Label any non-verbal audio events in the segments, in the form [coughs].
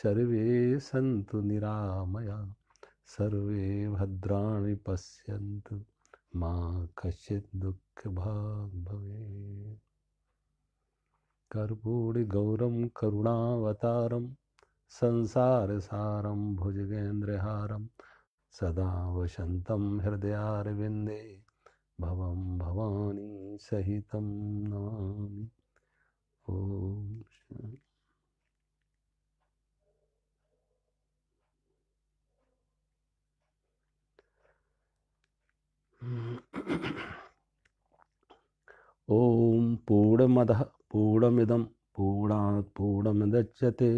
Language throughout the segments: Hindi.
सर्वे सन्तु निरामया सर्वे भद्राणि पश्यन्तु मा कश्चित् दुःखभाग् भवेत् कर्पूरिगौरं करुणावतारं संसारसारं भुजगेन्द्रहारं सदा वसन्तं हृदयारविन्दे भवं भवानी सहितं नमामि ॐ ओम [coughs] पूर्णमद पूर्णमिद पूर्णा पूर्णमुदच्यते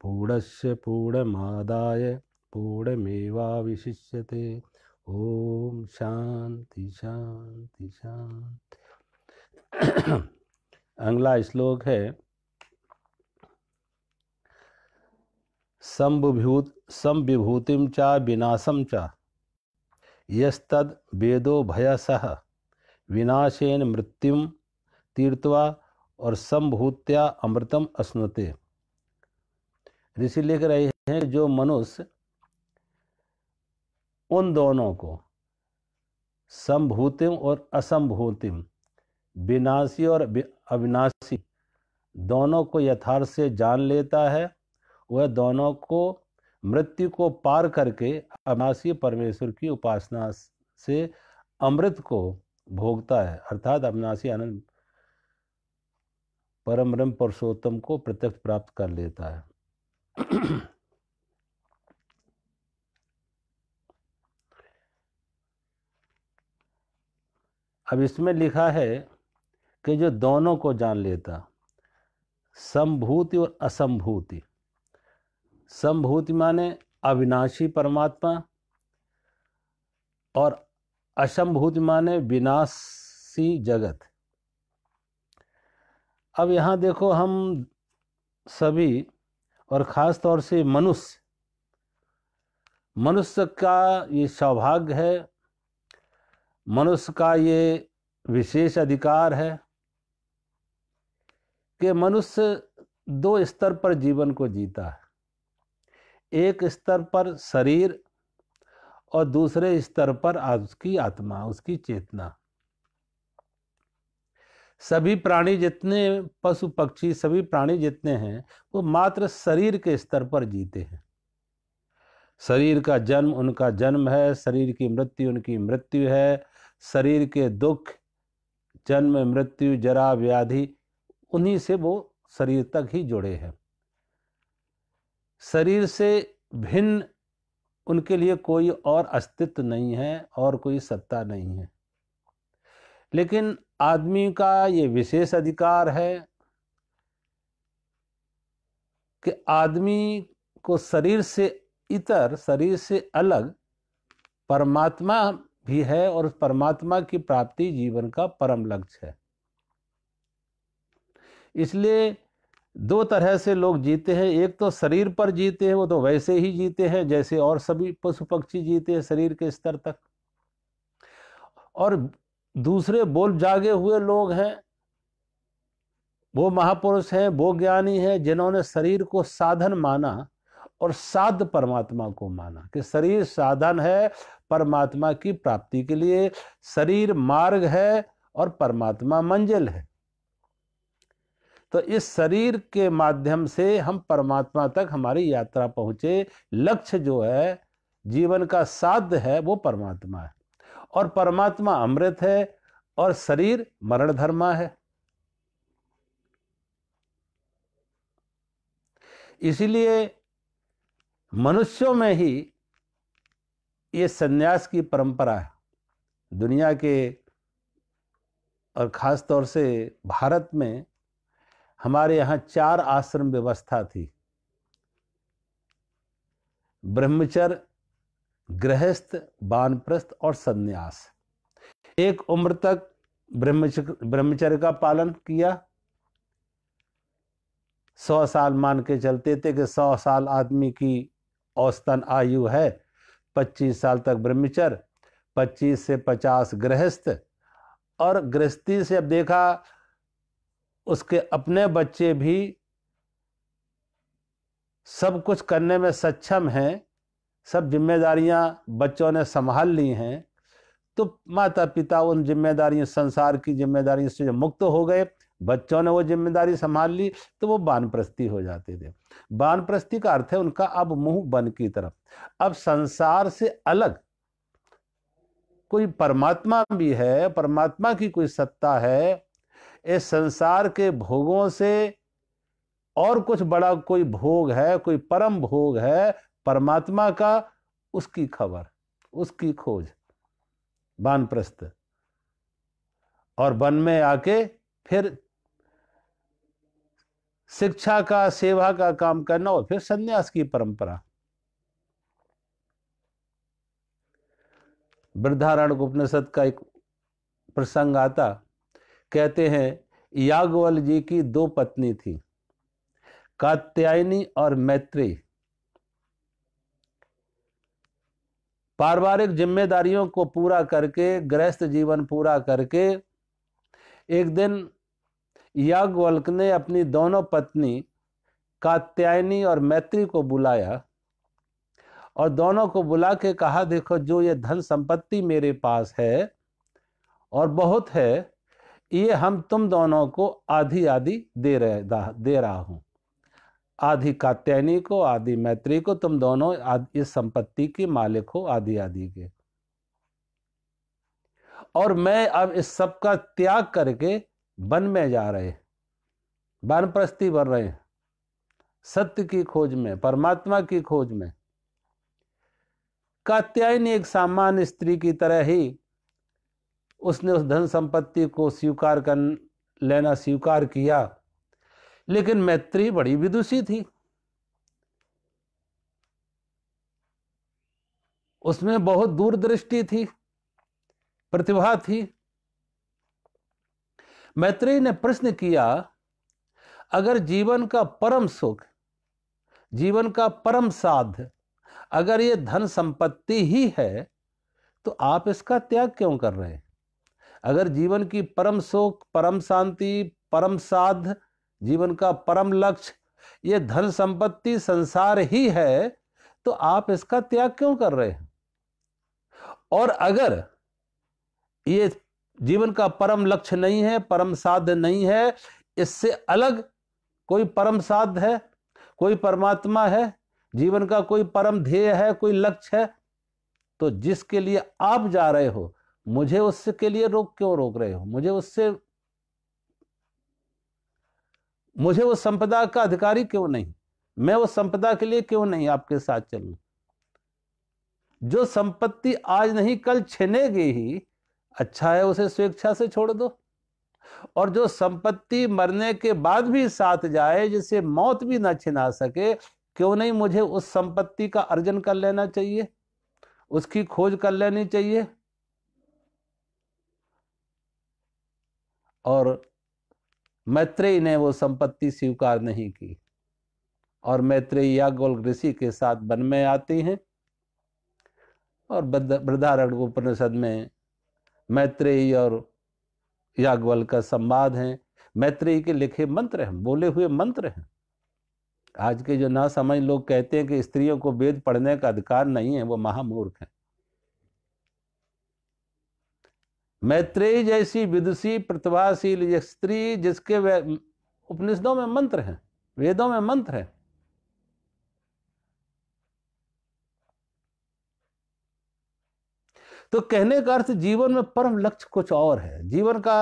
पूर्णस्य पूर्णमादाय पूर्णमेवावशिष्यते ओम शांति शांति शांति [coughs] अगला श्लोक है संभूत संविभूतिम चा विनाशम चा यस्तद वेदो विनाशेन मृत्यु तीर्थवा और संभूत्या अमृतम अश्नुते ऋषि लिख रहे हैं जो मनुष्य उन दोनों को संभूतिम और असंभूतिम विनाशी और अविनाशी दोनों को यथार्थ से जान लेता है वह दोनों को मृत्यु को पार करके अनासी परमेश्वर की उपासना से अमृत को भोगता है अर्थात अविनाशी आनंद परम ब्रह्म पुरुषोत्तम को प्रत्यक्ष प्राप्त कर लेता है अब इसमें लिखा है कि जो दोनों को जान लेता संभूति और असंभूति संभूति माने अविनाशी परमात्मा और असंभूति माने विनाशी जगत अब यहाँ देखो हम सभी और ख़ास तौर से मनुष्य मनुष्य का ये सौभाग्य है मनुष्य का ये विशेष अधिकार है कि मनुष्य दो स्तर पर जीवन को जीता है एक स्तर पर शरीर और दूसरे स्तर पर उसकी आत्मा उसकी चेतना सभी प्राणी जितने पशु पक्षी सभी प्राणी जितने हैं वो मात्र शरीर के स्तर पर जीते हैं शरीर का जन्म उनका जन्म है शरीर की मृत्यु उनकी मृत्यु है शरीर के दुख जन्म मृत्यु जरा व्याधि उन्हीं से वो शरीर तक ही जुड़े हैं शरीर से भिन्न उनके लिए कोई और अस्तित्व नहीं है और कोई सत्ता नहीं है लेकिन आदमी का ये विशेष अधिकार है कि आदमी को शरीर से इतर शरीर से अलग परमात्मा भी है और उस परमात्मा की प्राप्ति जीवन का परम लक्ष्य है इसलिए दो तरह से लोग जीते हैं एक तो शरीर पर जीते हैं वो तो वैसे ही जीते हैं जैसे और सभी पशु पक्षी जीते हैं शरीर के स्तर तक और दूसरे बोल जागे हुए लोग हैं वो महापुरुष हैं वो ज्ञानी हैं जिन्होंने शरीर को साधन माना और साध परमात्मा को माना कि शरीर साधन है परमात्मा की प्राप्ति के लिए शरीर मार्ग है और परमात्मा मंजिल है तो इस शरीर के माध्यम से हम परमात्मा तक हमारी यात्रा पहुँचे लक्ष्य जो है जीवन का साध्य है वो परमात्मा है और परमात्मा अमृत है और शरीर मरण धर्मा है इसलिए मनुष्यों में ही ये संन्यास की परंपरा है दुनिया के और ख़ास तौर से भारत में हमारे यहाँ चार आश्रम व्यवस्था थी ब्रह्मचर्य गृहस्थ बानप्रस्थ और सन्यास एक उम्र तक ब्रह्मचर्य का पालन किया सौ साल मान के चलते थे कि सौ साल आदमी की औसतन आयु है पच्चीस साल तक ब्रह्मचर्य पच्चीस से पचास गृहस्थ और गृहस्थी से अब देखा उसके अपने बच्चे भी सब कुछ करने में सक्षम हैं सब जिम्मेदारियां बच्चों ने संभाल ली हैं तो माता पिता उन जिम्मेदारियों संसार की जिम्मेदारियों से मुक्त हो गए बच्चों ने वो जिम्मेदारी संभाल ली तो वो बानप्रस्ती हो जाते थे बानप्रस्ती का अर्थ है उनका अब मुंह बन की तरफ अब संसार से अलग कोई परमात्मा भी है परमात्मा की कोई सत्ता है इस संसार के भोगों से और कुछ बड़ा कोई भोग है कोई परम भोग है परमात्मा का उसकी खबर उसकी खोज बानप्रस्थ और वन में आके फिर शिक्षा का सेवा का काम करना और फिर संन्यास की परंपरा वृद्धारण उपनिषद का एक प्रसंग आता कहते हैं याग्वल जी की दो पत्नी थी कात्यायनी और मैत्री पारिवारिक जिम्मेदारियों को पूरा करके गृहस्थ जीवन पूरा करके एक दिन याज्ञवल्क ने अपनी दोनों पत्नी कात्यायनी और मैत्री को बुलाया और दोनों को बुला के कहा देखो जो ये धन संपत्ति मेरे पास है और बहुत है ये हम तुम दोनों को आधी आधी दे रहे दे रहा हूँ आधी कात्यायनी को आधी मैत्री को तुम दोनों इस संपत्ति की मालिक हो आधी आधी के और मैं अब इस सब का त्याग करके वन में जा रहे प्रस्ती बन रहे सत्य की खोज में परमात्मा की खोज में कात्यायनी एक सामान्य स्त्री की तरह ही उसने उस धन संपत्ति को स्वीकार कर लेना स्वीकार किया लेकिन मैत्री बड़ी विदुषी थी उसमें बहुत दूरदृष्टि थी प्रतिभा थी मैत्री ने प्रश्न किया अगर जीवन का परम सुख जीवन का परम साध अगर ये धन संपत्ति ही है तो आप इसका त्याग क्यों कर रहे हैं अगर जीवन की परम सुख परम शांति परम साध जीवन का परम लक्ष्य ये धन संपत्ति संसार ही है तो आप इसका त्याग क्यों कर रहे हैं और अगर ये जीवन का परम लक्ष्य नहीं है परम साध नहीं है इससे अलग कोई परम साध है कोई परमात्मा है जीवन का कोई परम ध्येय है कोई लक्ष्य है तो जिसके लिए आप जा रहे हो मुझे उसके लिए रोक क्यों रोक रहे हो मुझे उससे मुझे उस संपदा का अधिकारी क्यों नहीं मैं उस संपदा के लिए क्यों नहीं आपके साथ चलू जो संपत्ति आज नहीं कल छिनेगी ही अच्छा है उसे स्वेच्छा से छोड़ दो और जो संपत्ति मरने के बाद भी साथ जाए जिसे मौत भी ना छिना सके क्यों नहीं मुझे उस संपत्ति का अर्जन कर लेना चाहिए उसकी खोज कर लेनी चाहिए और मैत्रेय ने वो संपत्ति स्वीकार नहीं की और मैत्रेय गोल ऋषि के साथ वन में आती हैं और वृद्धारण उपनिषद में मैत्रेयी और यागवल का संवाद है मैत्रेयी के लिखे मंत्र हैं बोले हुए मंत्र हैं आज के जो ना समझ लोग कहते हैं कि स्त्रियों को वेद पढ़ने का अधिकार नहीं है वो महामूर्ख हैं मैत्रेय जैसी विदुषी प्रतिभाशील स्त्री जिसके उपनिषदों में मंत्र हैं वेदों में मंत्र है तो कहने का अर्थ जीवन में परम लक्ष्य कुछ और है जीवन का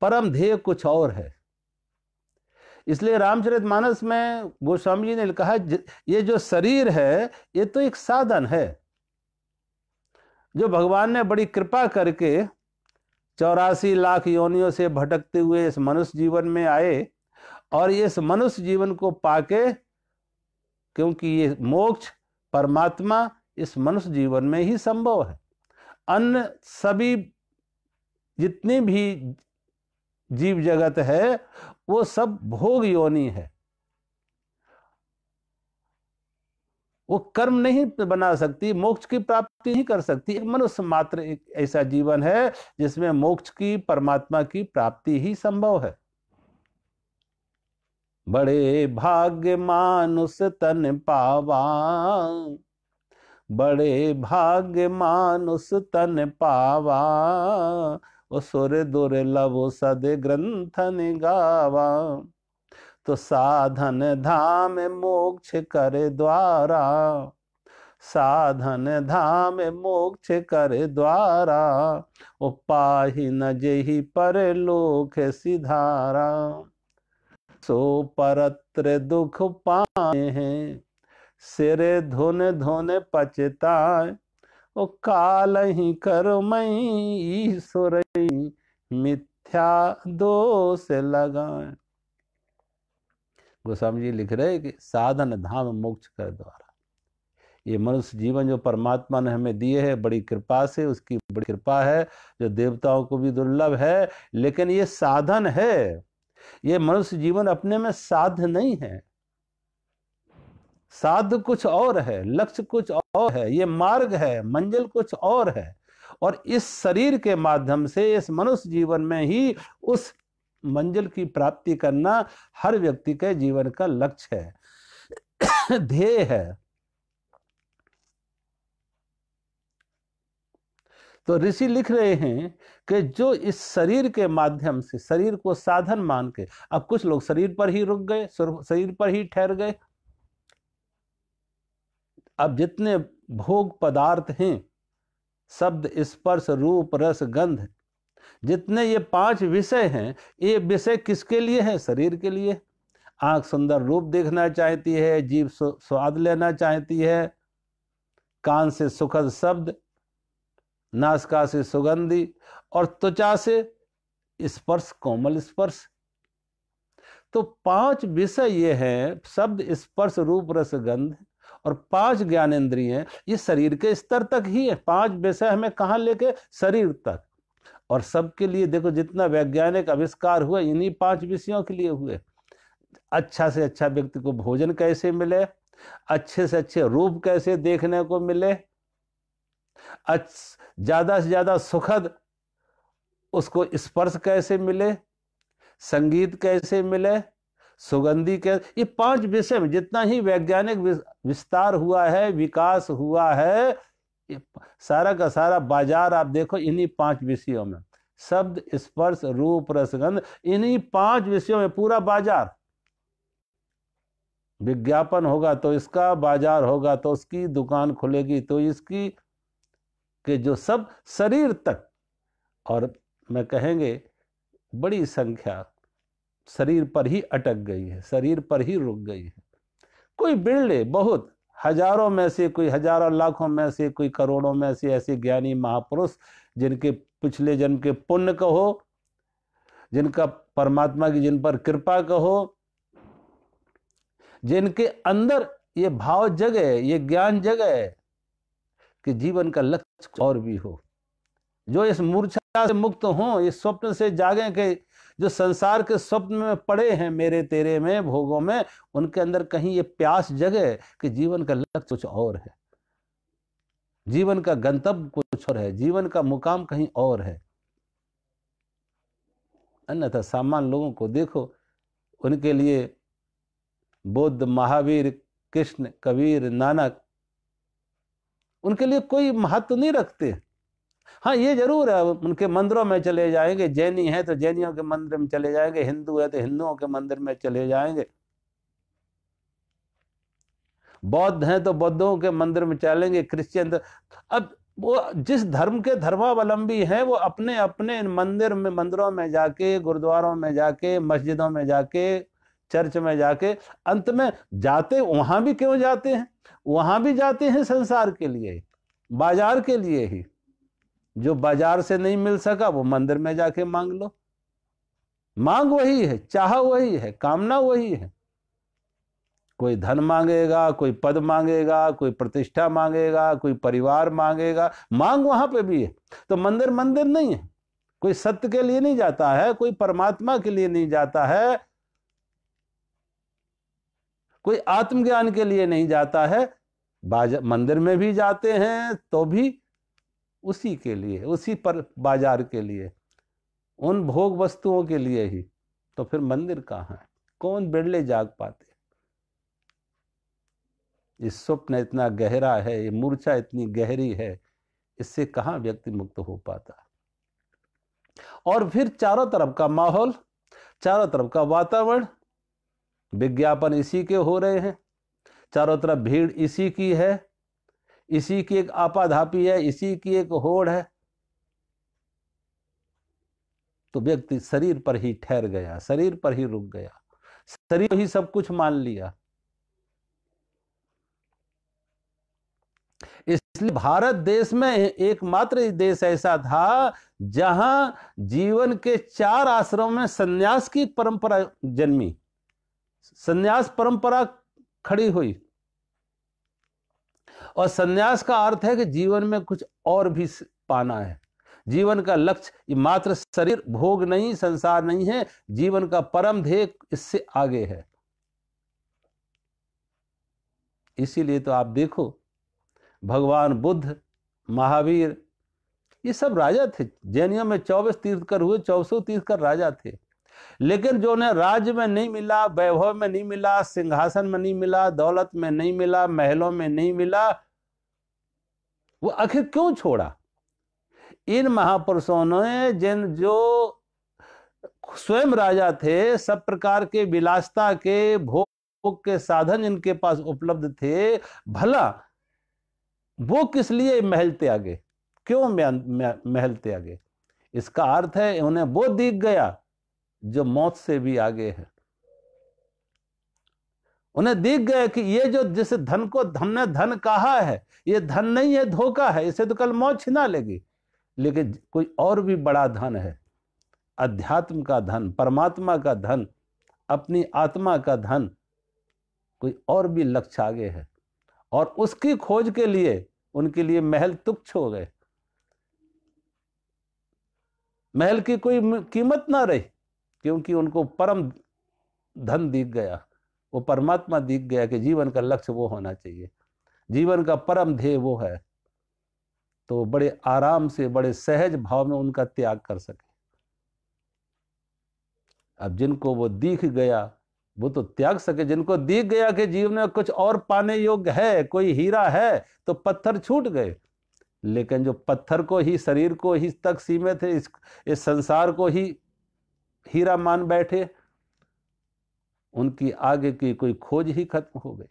परम ध्येय कुछ और है इसलिए रामचरितमानस में गोस्वामी जी ने कहा ये जो शरीर है ये तो एक साधन है जो भगवान ने बड़ी कृपा करके चौरासी लाख योनियों से भटकते हुए इस मनुष्य जीवन में आए और इस मनुष्य जीवन को पाके क्योंकि ये मोक्ष परमात्मा इस मनुष्य जीवन में ही संभव है अन्य सभी जितनी भी जीव जगत है वो सब भोग योनि है वो कर्म नहीं तो बना सकती मोक्ष की प्राप्ति नहीं कर सकती मनुष्य मात्र एक ऐसा जीवन है जिसमें मोक्ष की परमात्मा की प्राप्ति ही संभव है बड़े भाग्य मानुष तन पावा बड़े भाग्य मानुष तन पावा वो सोरे दोरे लवो सदे ग्रंथन गावा तो साधन धाम मोक्ष कर द्वारा साधन धाम मोक्ष कर द्वारा उपाहि न जही पर लोक सिधारा सो परत्र दुख पाए हैं सिरे धुन धुन पचताए ओ काल ही कर मई सुरई मिथ्या दोष लगाए गोस्वामी जी लिख रहे कि साधन धाम मोक्ष कर द्वारा ये मनुष्य जीवन जो परमात्मा ने हमें दिए है बड़ी कृपा से उसकी बड़ी कृपा है जो देवताओं को भी दुर्लभ है लेकिन ये साधन है ये मनुष्य जीवन अपने में साध नहीं है साध कुछ और है लक्ष्य कुछ और है ये मार्ग है मंजिल कुछ और है और इस शरीर के माध्यम से इस मनुष्य जीवन में ही उस मंजिल की प्राप्ति करना हर व्यक्ति के जीवन का लक्ष्य है [coughs] ध्येय है तो ऋषि लिख रहे हैं कि जो इस शरीर के माध्यम से शरीर को साधन मान के अब कुछ लोग शरीर पर ही रुक गए शरीर पर ही ठहर गए अब जितने भोग पदार्थ हैं शब्द स्पर्श रूप रस गंध जितने ये पांच विषय हैं ये विषय किसके लिए है शरीर के लिए आंख सुंदर रूप देखना चाहती है जीव स्वाद लेना चाहती है कान से सुखद शब्द नासका से सुगंधी और त्वचा से स्पर्श कोमल स्पर्श तो पांच विषय ये हैं शब्द स्पर्श रूप रस गंध और पांच ज्ञानेन्द्रिय ये शरीर के स्तर तक ही है पांच विषय हमें कहाँ लेके शरीर तक और सबके लिए देखो जितना वैज्ञानिक आविष्कार हुए इन्हीं पांच विषयों के लिए हुए अच्छा से अच्छा व्यक्ति को भोजन कैसे मिले अच्छे से अच्छे रूप कैसे देखने को मिले ज्यादा से ज्यादा सुखद उसको स्पर्श कैसे मिले संगीत कैसे मिले सुगंधी कैसे ये पांच विषय में जितना ही वैज्ञानिक विस्तार हुआ है विकास हुआ है ये सारा का सारा बाजार आप देखो इन्हीं पांच विषयों में शब्द स्पर्श रूप रसगंध इन्हीं पांच विषयों में पूरा बाजार विज्ञापन होगा तो इसका बाजार होगा तो उसकी दुकान खुलेगी तो इसकी के जो सब शरीर तक और मैं कहेंगे बड़ी संख्या शरीर पर ही अटक गई है शरीर पर ही रुक गई है कोई बिल्डे बहुत हजारों में से कोई हजारों लाखों में से कोई करोड़ों में से ऐसे ज्ञानी महापुरुष जिनके पिछले जन्म के पुण्य कहो जिनका परमात्मा की जिन पर कृपा कहो जिनके अंदर ये भाव जगह ये ज्ञान जगह कि जीवन का लक्ष्य और भी हो जो इस मूर्छा से मुक्त हों इस स्वप्न से जागे कि जो संसार के स्वप्न में पड़े हैं मेरे तेरे में भोगों में उनके अंदर कहीं ये प्यास जगे कि जीवन का लक्ष्य कुछ और है जीवन का गंतव्य कुछ और है जीवन का मुकाम कहीं और है अन्यथा सामान्य लोगों को देखो उनके लिए बुद्ध महावीर कृष्ण कबीर नानक उनके लिए कोई महत्व नहीं रखते हैं हाँ ये जरूर है उनके मंदिरों में चले जाएंगे जैनी है तो जैनियों के मंदिर में चले जाएंगे हिंदू है तो हिंदुओं के मंदिर में चले जाएंगे बौद्ध हैं तो बौद्धों के मंदिर में चलेंगे क्रिश्चियन तो अब वो जिस धर्म के धर्मावलंबी हैं वो अपने अपने मंदिर में मंदिरों में जाके गुरुद्वारों में जाके मस्जिदों में जाके चर्च में जाके अंत में जाते वहाँ भी क्यों जाते हैं वहाँ भी जाते हैं संसार के लिए बाजार के लिए ही जो बाजार से नहीं मिल सका वो मंदिर में जाके मांग लो मांग वही है चाह वही है कामना वही है कोई धन मांगेगा कोई पद मांगेगा कोई प्रतिष्ठा मांगेगा कोई परिवार मांगेगा मांग वहां पे भी है तो मंदिर मंदिर नहीं है कोई सत्य के लिए नहीं जाता है कोई परमात्मा के लिए नहीं जाता है कोई आत्मज्ञान के लिए नहीं जाता है बाज मंदिर में भी जाते हैं तो भी उसी के लिए उसी पर बाजार के लिए उन भोग वस्तुओं के लिए ही तो फिर मंदिर कहाँ है कौन बिरले जाग पाते इस स्वप्न इतना गहरा है ये मूर्छा इतनी गहरी है इससे कहाँ व्यक्ति मुक्त हो पाता और फिर चारों तरफ का माहौल चारों तरफ का वातावरण विज्ञापन इसी के हो रहे हैं चारों तरफ भीड़ इसी की है इसी की एक आपाधापी है इसी की एक होड़ है तो व्यक्ति शरीर पर ही ठहर गया शरीर पर ही रुक गया शरीर ही सब कुछ मान लिया इसलिए भारत देश में एकमात्र देश ऐसा था जहां जीवन के चार आश्रम में सन्यास की परंपरा जन्मी सन्यास परंपरा खड़ी हुई और सन्यास का अर्थ है कि जीवन में कुछ और भी पाना है जीवन का लक्ष्य मात्र शरीर भोग नहीं संसार नहीं है जीवन का परम ध्येय इससे आगे है इसीलिए तो आप देखो भगवान बुद्ध महावीर ये सब राजा थे जैनियों में चौबीस तीर्थकर हुए चौबीसों तीर्थकर राजा थे लेकिन जो उन्हें राज्य में नहीं मिला वैभव में नहीं मिला सिंहासन में नहीं मिला दौलत में नहीं मिला महलों में नहीं मिला वो आखिर क्यों छोड़ा इन महापुरुषों ने जिन जो स्वयं राजा थे सब प्रकार के विलासता के भोग के साधन इनके पास उपलब्ध थे भला वो किस लिए महल त्यागे क्यों महल त्यागे इसका अर्थ है उन्हें वो दिख गया जो मौत से भी आगे है उन्हें दिख गए कि ये जो जिस धन को हमने धन कहा है ये धन नहीं है धोखा है इसे तो कल मौत छिना लेगी लेकिन कोई और भी बड़ा धन है अध्यात्म का धन परमात्मा का धन अपनी आत्मा का धन कोई और भी लक्ष्य आगे है और उसकी खोज के लिए उनके लिए महल तुक्ष हो गए महल की कोई कीमत ना रही क्योंकि उनको परम धन दिख गया वो परमात्मा दिख गया कि जीवन का लक्ष्य वो होना चाहिए जीवन का परम ध्येय वो है तो बड़े आराम से बड़े सहज भाव में उनका त्याग कर सके अब जिनको वो दिख गया वो तो त्याग सके जिनको दिख गया कि जीवन में कुछ और पाने योग्य है कोई हीरा है तो पत्थर छूट गए लेकिन जो पत्थर को ही शरीर को ही तक सीमित है इस, इस संसार को ही हीरा मान बैठे उनकी आगे की कोई खोज ही खत्म हो गई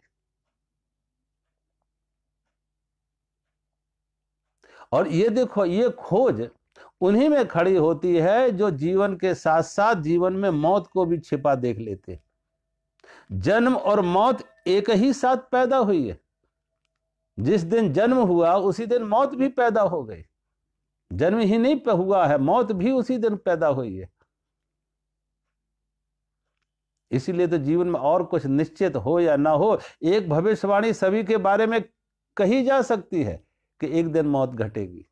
और ये देखो ये खोज उन्हीं में खड़ी होती है जो जीवन के साथ साथ जीवन में मौत को भी छिपा देख लेते जन्म और मौत एक ही साथ पैदा हुई है जिस दिन जन्म हुआ उसी दिन मौत भी पैदा हो गई जन्म ही नहीं हुआ है मौत भी उसी दिन पैदा हुई है इसीलिए तो जीवन में और कुछ निश्चित हो या ना हो एक भविष्यवाणी सभी के बारे में कही जा सकती है कि एक दिन मौत घटेगी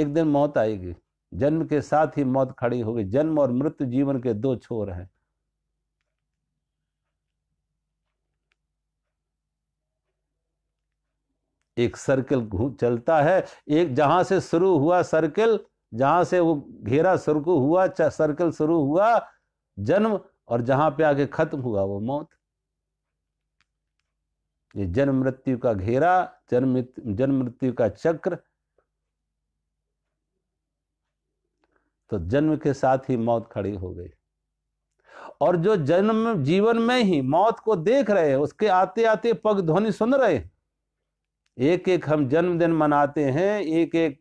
एक दिन मौत आएगी जन्म के साथ ही मौत खड़ी होगी जन्म और मृत्यु जीवन के दो छोर हैं एक सर्किल चलता है एक जहां से शुरू हुआ सर्किल जहां से वो घेरा शुरू हुआ सर्किल शुरू हुआ जन्म और जहां पे आके खत्म हुआ वो मौत ये जन्म मृत्यु का घेरा जन्म जन्म मृत्यु का चक्र तो जन्म के साथ ही मौत खड़ी हो गई और जो जन्म जीवन में ही मौत को देख रहे हैं उसके आते आते पग ध्वनि सुन रहे हैं एक एक हम जन्मदिन मनाते हैं एक एक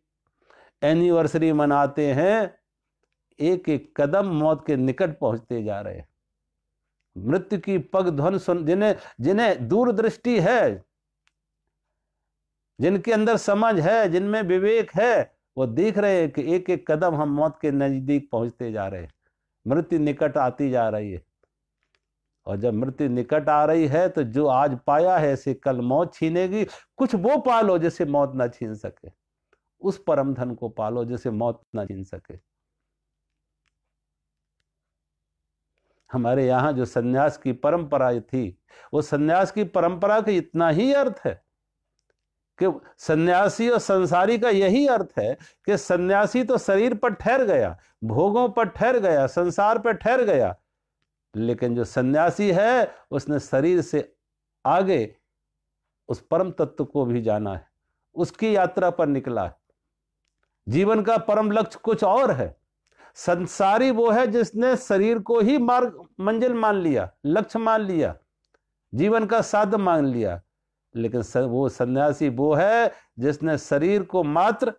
एनिवर्सरी मनाते हैं एक एक कदम मौत के निकट पहुंचते जा रहे हैं मृत्यु की पग ध्वन सुन जिन्हें जिन्हें दूरदृष्टि है जिनके अंदर समझ है जिनमें विवेक है वो देख रहे हैं कि एक एक कदम हम मौत के नजदीक पहुंचते जा रहे हैं मृत्यु निकट आती जा रही है और जब मृत्यु निकट आ रही है तो जो आज पाया है ऐसे कल मौत छीनेगी कुछ वो पालो जैसे मौत ना छीन सके उस परम धन को पालो जैसे मौत ना छीन सके हमारे यहाँ जो सन्यास की परंपरा थी वो सन्यास की परंपरा का इतना ही अर्थ है कि सन्यासी और संसारी का यही अर्थ है कि सन्यासी तो शरीर पर ठहर गया भोगों पर ठहर गया संसार पर ठहर गया लेकिन जो सन्यासी है उसने शरीर से आगे उस परम तत्व को भी जाना है उसकी यात्रा पर निकला है जीवन का परम लक्ष्य कुछ और है संसारी वो है जिसने शरीर को ही मार्ग मंजिल मान लिया लक्ष्य मान लिया जीवन का साध मान लिया लेकिन सर, वो सन्यासी वो है जिसने शरीर को मात्र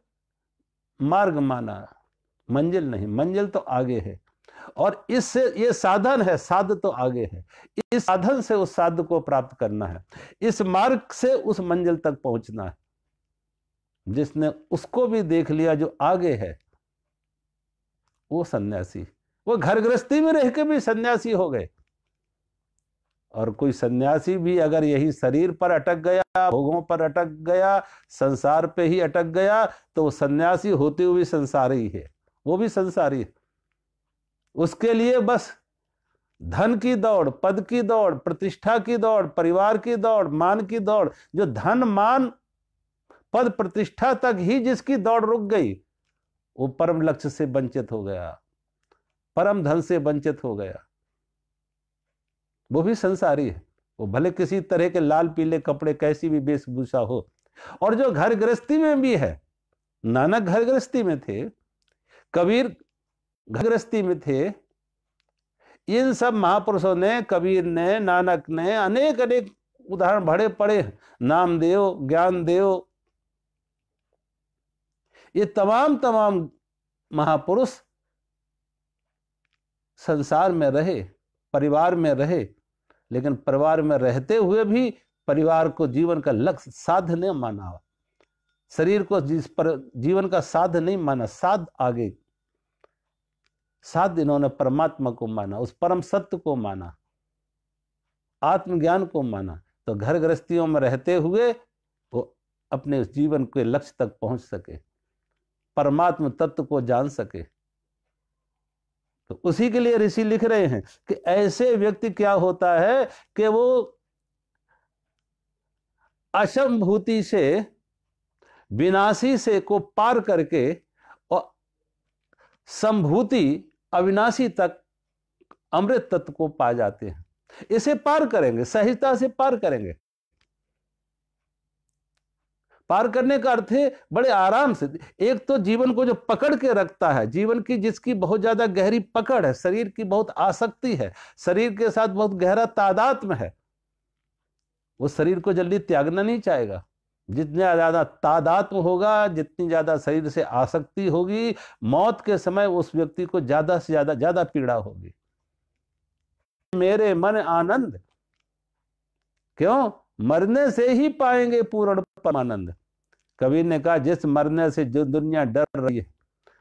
मार्ग माना मंजिल नहीं मंजिल तो आगे है और इससे ये साधन है साध तो आगे है इस साधन से उस साध को प्राप्त करना है इस मार्ग से उस मंजिल तक पहुंचना है जिसने उसको भी देख लिया जो आगे है वो सन्यासी वो घर गृहस्थी में रह के भी सन्यासी हो गए और कोई सन्यासी भी अगर यही शरीर पर अटक गया भोगों पर अटक गया संसार पे ही अटक गया तो वो सन्यासी होते हुए संसारी है वो भी संसारी है उसके लिए बस धन की दौड़ पद की दौड़ प्रतिष्ठा की दौड़ परिवार की दौड़ मान की दौड़ जो धन मान पद प्रतिष्ठा तक ही जिसकी दौड़ रुक गई वो परम लक्ष्य से वंचित हो गया परम धन से वंचित हो गया वो भी संसारी है वो भले किसी तरह के लाल पीले कपड़े कैसी भी वेशभूषा हो और जो घर गृहस्थी में भी है नानक घर गृहस्थी में थे कबीर घर गृहस्थी में थे इन सब महापुरुषों ने कबीर ने नानक ने अनेक अनेक उदाहरण भरे पड़े नामदेव ज्ञानदेव ये तमाम तमाम महापुरुष संसार में रहे परिवार में रहे लेकिन परिवार में रहते हुए भी परिवार को जीवन का लक्ष्य साध नहीं माना शरीर को जिस पर जीवन का साध नहीं माना साध आगे साध इन्होंने परमात्मा को माना उस परम सत्य को माना आत्मज्ञान को माना तो घर गृहस्थियों में रहते हुए वो अपने उस जीवन के लक्ष्य तक पहुंच सके परमात्म तत्व को जान सके तो उसी के लिए ऋषि लिख रहे हैं कि ऐसे व्यक्ति क्या होता है कि वो असंभूति से विनाशी से को पार करके और संभूति अविनाशी तक अमृत तत्व को पा जाते हैं इसे पार करेंगे सहजता से पार करेंगे पार करने का अर्थ है बड़े आराम से एक तो जीवन को जो पकड़ के रखता है जीवन की जिसकी बहुत ज़्यादा गहरी पकड़ है शरीर की बहुत आसक्ति है शरीर के साथ बहुत गहरा तादात में है वो शरीर को जल्दी त्यागना नहीं चाहेगा जितना ज़्यादा तादात्म होगा जितनी ज़्यादा शरीर से आसक्ति होगी मौत के समय उस व्यक्ति को ज़्यादा से ज़्यादा ज़्यादा पीड़ा होगी मेरे मन आनंद क्यों मरने से ही पाएंगे पूर्ण परमानंद कबीर ने कहा जिस मरने से जो दुनिया डर रही है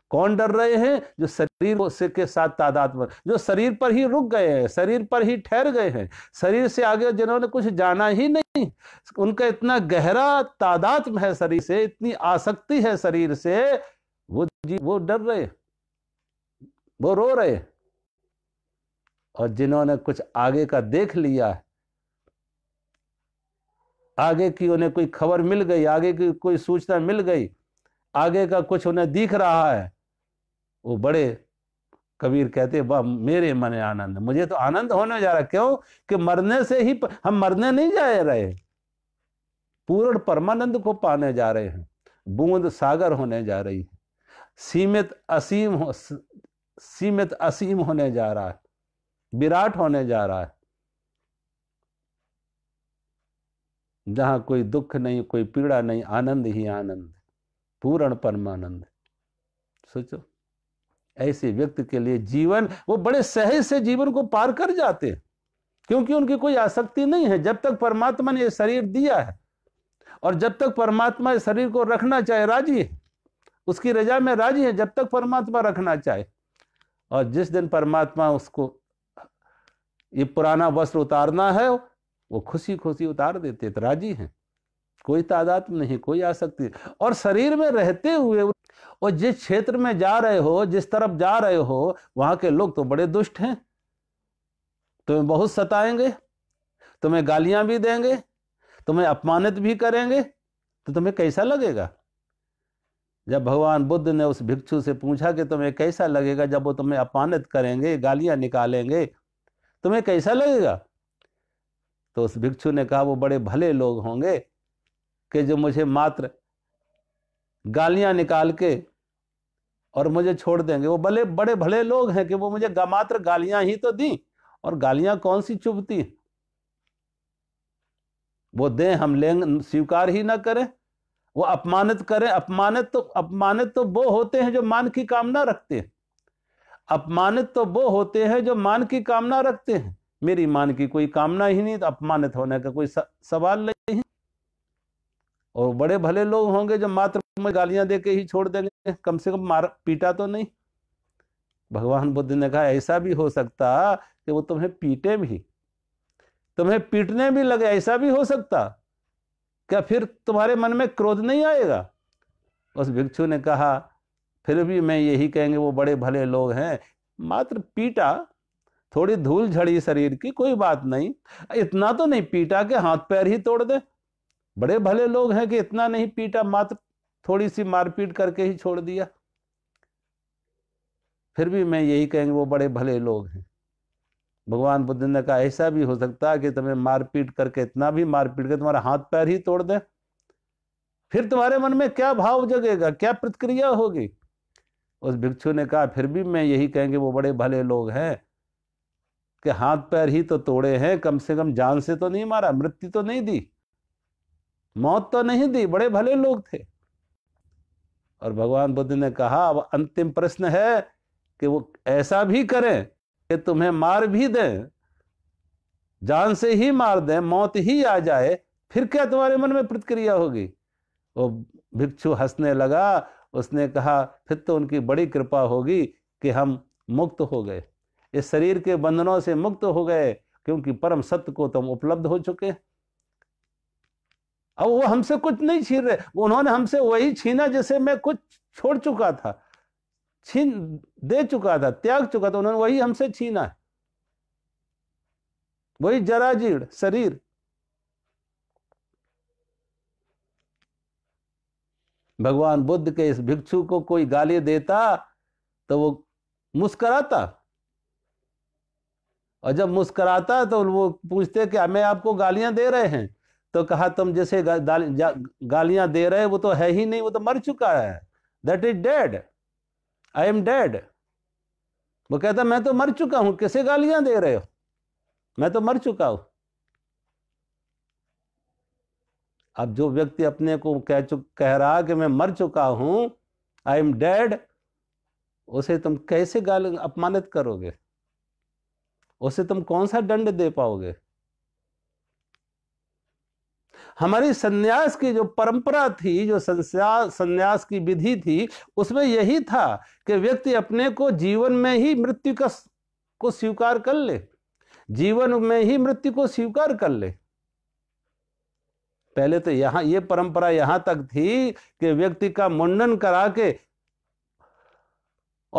कौन डर रहे हैं जो शरीर के साथ तादाद में जो शरीर पर ही रुक गए हैं शरीर पर ही ठहर गए हैं शरीर से आगे जिन्होंने कुछ जाना ही नहीं उनका इतना गहरा तादाद है शरीर से इतनी आसक्ति है शरीर से वो जी वो डर रहे वो रो रहे और जिन्होंने कुछ आगे का देख लिया है आगे की उन्हें कोई खबर मिल गई आगे की कोई सूचना मिल गई आगे का कुछ उन्हें दिख रहा है वो बड़े कबीर कहते वाह मेरे मन आनंद मुझे तो आनंद होने जा रहा क्यों कि मरने से ही प... हम मरने नहीं जा रहे पूर्ण परमानंद को पाने जा रहे हैं बूंद सागर होने जा रही है सीमित असीम हो सीमित असीम होने जा रहा है विराट होने जा रहा है जहाँ कोई दुख नहीं कोई पीड़ा नहीं आनंद ही आनंद पूर्ण परमानंद सोचो ऐसे व्यक्ति के लिए जीवन वो बड़े सहज से जीवन को पार कर जाते हैं क्योंकि उनकी कोई आसक्ति नहीं है जब तक परमात्मा ने ये शरीर दिया है और जब तक परमात्मा इस शरीर को रखना चाहे राजी है उसकी रजा में राजी है जब तक परमात्मा रखना चाहे और जिस दिन परमात्मा उसको ये पुराना वस्त्र उतारना है वो खुशी खुशी उतार देते तो राजी हैं कोई तादाद नहीं कोई आ सकती और शरीर में रहते हुए और जिस क्षेत्र में जा रहे हो जिस तरफ जा रहे हो वहां के लोग तो बड़े दुष्ट हैं तुम्हें बहुत सताएंगे तुम्हें गालियां भी देंगे तुम्हें अपमानित भी करेंगे तो तुम्हें कैसा लगेगा जब भगवान बुद्ध ने उस भिक्षु से पूछा कि तुम्हें कैसा लगेगा जब वो तुम्हें अपमानित करेंगे गालियां निकालेंगे तुम्हें कैसा लगेगा तो उस भिक्षु ने कहा वो बड़े भले लोग होंगे कि जो मुझे मात्र गालियां निकाल के और मुझे छोड़ देंगे वो भले बड़े भले लोग हैं कि वो मुझे मात्र गालियां ही तो दी और गालियां कौन सी चुभती हैं वो दें हम लेंगे स्वीकार ही ना करें वो अपमानित करें अपमानित तो अपमानित तो वो होते हैं जो मान की कामना रखते हैं अपमानित तो वो होते हैं जो मान की कामना रखते हैं मेरी मान की कोई कामना ही नहीं तो अपमानित होने का कोई सवाल नहीं और बड़े भले लोग होंगे जो मात्र में गालियां दे के ही छोड़ देंगे कम से कम मार पीटा तो नहीं भगवान बुद्ध ने कहा ऐसा भी हो सकता कि वो तुम्हें पीटे भी तुम्हें पीटने भी लगे ऐसा भी हो सकता क्या फिर तुम्हारे मन में क्रोध नहीं आएगा उस भिक्षु ने कहा फिर भी मैं यही कहेंगे वो बड़े भले लोग हैं मात्र पीटा थोड़ी धूल झड़ी शरीर की कोई बात नहीं इतना तो नहीं पीटा के हाथ पैर ही तोड़ दे बड़े भले लोग हैं कि इतना नहीं पीटा मात्र थोड़ी सी मारपीट करके ही छोड़ दिया फिर भी मैं यही कहेंगे वो बड़े भले लोग हैं भगवान बुद्ध ने कहा ऐसा भी हो सकता है कि तुम्हें मारपीट करके इतना भी मारपीट कर तुम्हारा हाथ पैर ही तोड़ दे फिर तुम्हारे मन में क्या भाव जगेगा क्या प्रतिक्रिया होगी उस भिक्षु ने कहा फिर भी मैं यही कहेंगे वो बड़े भले लोग हैं कि हाथ पैर ही तो तोड़े हैं कम से कम जान से तो नहीं मारा मृत्यु तो नहीं दी मौत तो नहीं दी बड़े भले लोग थे और भगवान बुद्ध ने कहा अब अंतिम प्रश्न है कि वो ऐसा भी करें कि तुम्हें मार भी दें जान से ही मार दें मौत ही आ जाए फिर क्या तुम्हारे मन में प्रतिक्रिया होगी वो भिक्षु हंसने लगा उसने कहा फिर तो उनकी बड़ी कृपा होगी कि हम मुक्त हो गए इस शरीर के बंधनों से मुक्त हो गए क्योंकि परम सत्य को तुम उपलब्ध हो चुके अब वो हमसे कुछ नहीं छीन रहे उन्होंने हमसे वही छीना जिसे मैं कुछ छोड़ चुका था छीन दे चुका था त्याग चुका था उन्होंने वही हमसे छीना है वही जराजीर्ण शरीर भगवान बुद्ध के इस भिक्षु को कोई गाली देता तो वो मुस्कराता और जब मुस्कराता तो वो पूछते कि हमें आपको गालियां दे रहे हैं तो कहा तुम जैसे गालियां दे रहे वो तो है ही नहीं वो तो मर चुका है that is dead I am dead वो कहता मैं तो मर चुका हूं किसे गालियां दे रहे हो मैं तो मर चुका हूं अब जो व्यक्ति अपने को कह चुक कह रहा कि मैं मर चुका हूं आई एम डेड उसे तुम कैसे गाल अपमानित करोगे उसे तुम कौन सा दंड दे पाओगे हमारी सन्यास की जो परंपरा थी जो संन्यास की विधि थी उसमें यही था कि व्यक्ति अपने को जीवन में ही मृत्यु का को स्वीकार कर ले जीवन में ही मृत्यु को स्वीकार कर ले पहले तो यहां ये परंपरा यहां तक थी कि व्यक्ति का मुंडन करा के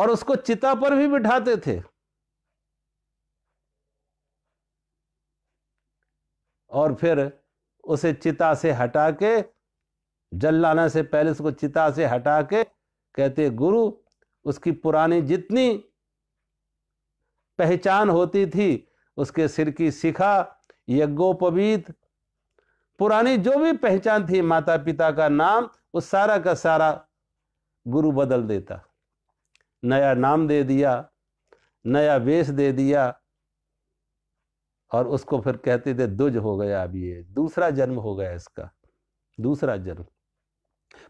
और उसको चिता पर भी बिठाते थे और फिर उसे चिता से हटा के जल लाना से पहले उसको चिता से हटा के कहते गुरु उसकी पुरानी जितनी पहचान होती थी उसके सिर की शिखा यज्ञोपवीत पुरानी जो भी पहचान थी माता पिता का नाम वो सारा का सारा गुरु बदल देता नया नाम दे दिया नया वेश दे दिया और उसको फिर कहते थे दुज हो गया अब ये दूसरा जन्म हो गया इसका दूसरा जन्म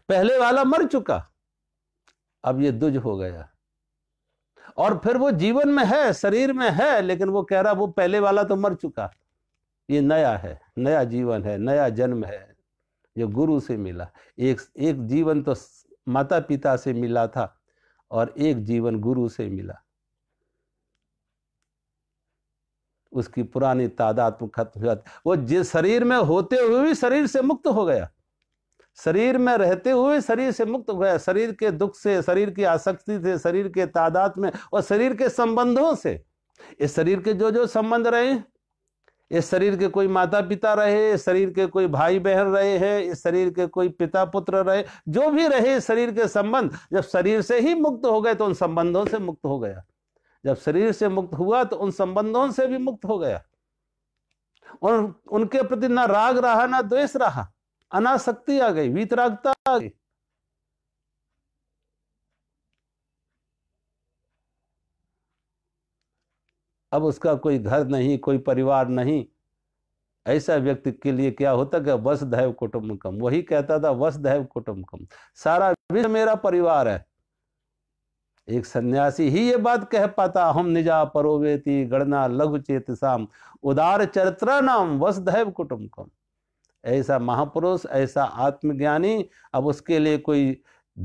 पहले वाला मर चुका अब ये दुज हो गया और फिर वो जीवन में है शरीर में है लेकिन वो कह रहा वो पहले वाला तो मर चुका ये नया है नया जीवन है नया जन्म है जो गुरु से मिला एक एक जीवन तो माता पिता से मिला था और एक जीवन गुरु से मिला उसकी पुरानी तादाद में खत्म हो जाती वो जिस शरीर में होते हुए भी शरीर से मुक्त हो गया शरीर में रहते हुए शरीर से मुक्त हो गया शरीर के दुख से शरीर की आसक्ति से शरीर के तादाद में और शरीर के संबंधों से इस शरीर के जो जो संबंध रहे इस शरीर के कोई माता पिता रहे इस शरीर के कोई भाई बहन रहे हैं इस शरीर के कोई पिता पुत्र रहे जो भी रहे शरीर के संबंध जब शरीर से ही मुक्त हो गए तो उन संबंधों से मुक्त हो गया जब शरीर से मुक्त हुआ तो उन संबंधों से भी मुक्त हो गया और उनके प्रति ना राग रहा ना द्वेष रहा अनासक्ति आ गई वीतरागता आ गई अब उसका कोई घर नहीं कोई परिवार नहीं ऐसा व्यक्ति के लिए क्या होता क्या धैव कुटुम्बकम वही कहता था धैव कुटुम्बकम सारा विश्व मेरा परिवार है एक सन्यासी ही ये बात कह पाता हम निजा परोवेती गणना लघु साम उदार चरित्र नाम वसधैव कुटुम्बकम ऐसा महापुरुष ऐसा आत्मज्ञानी अब उसके लिए कोई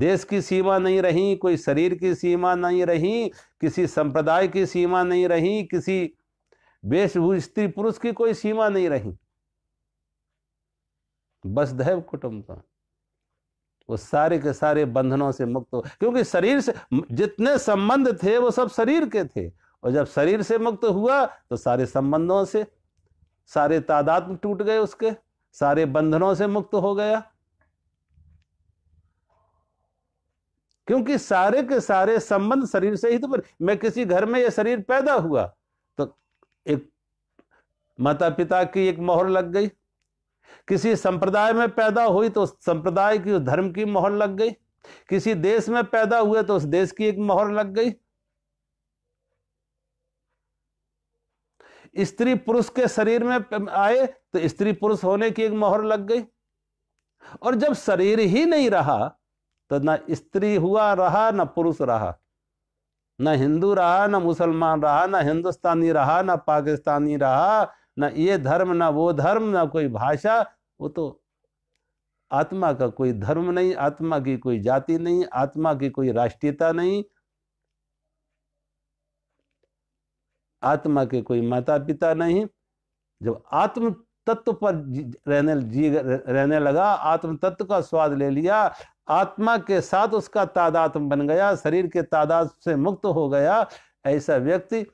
देश की सीमा नहीं रही कोई शरीर की सीमा नहीं रही किसी संप्रदाय की सीमा नहीं रही किसी वेशभूष स्त्री पुरुष की कोई सीमा नहीं रही बस धैव कुटुंब का वो सारे के सारे बंधनों से मुक्त हो क्योंकि शरीर से जितने संबंध थे वो सब शरीर के थे और जब शरीर से मुक्त हुआ तो सारे संबंधों से सारे तादाद टूट गए उसके सारे बंधनों से मुक्त हो गया क्योंकि सारे के सारे संबंध शरीर से ही तो मैं किसी घर में ये शरीर पैदा हुआ तो एक माता पिता की एक मोहर लग गई किसी संप्रदाय में पैदा हुई तो उस संप्रदाय की उस धर्म की मोहर लग गई किसी देश में पैदा हुए तो उस देश की एक मोहर लग गई स्त्री पुरुष के शरीर में आए तो स्त्री पुरुष होने की एक मोहर लग गई और जब शरीर ही नहीं रहा तो ना स्त्री हुआ रहा ना पुरुष रहा ना हिंदू रहा ना मुसलमान रहा ना हिंदुस्तानी रहा ना पाकिस्तानी रहा ना ये धर्म ना वो धर्म ना कोई भाषा वो तो आत्मा का कोई धर्म नहीं आत्मा की कोई जाति नहीं आत्मा की कोई राष्ट्रीयता नहीं आत्मा के कोई माता पिता नहीं जब आत्म तत्व पर रहने जी रहने लगा आत्म तत्व का स्वाद ले लिया आत्मा के साथ उसका तादात्म बन गया शरीर के तादाद से मुक्त हो गया ऐसा व्यक्ति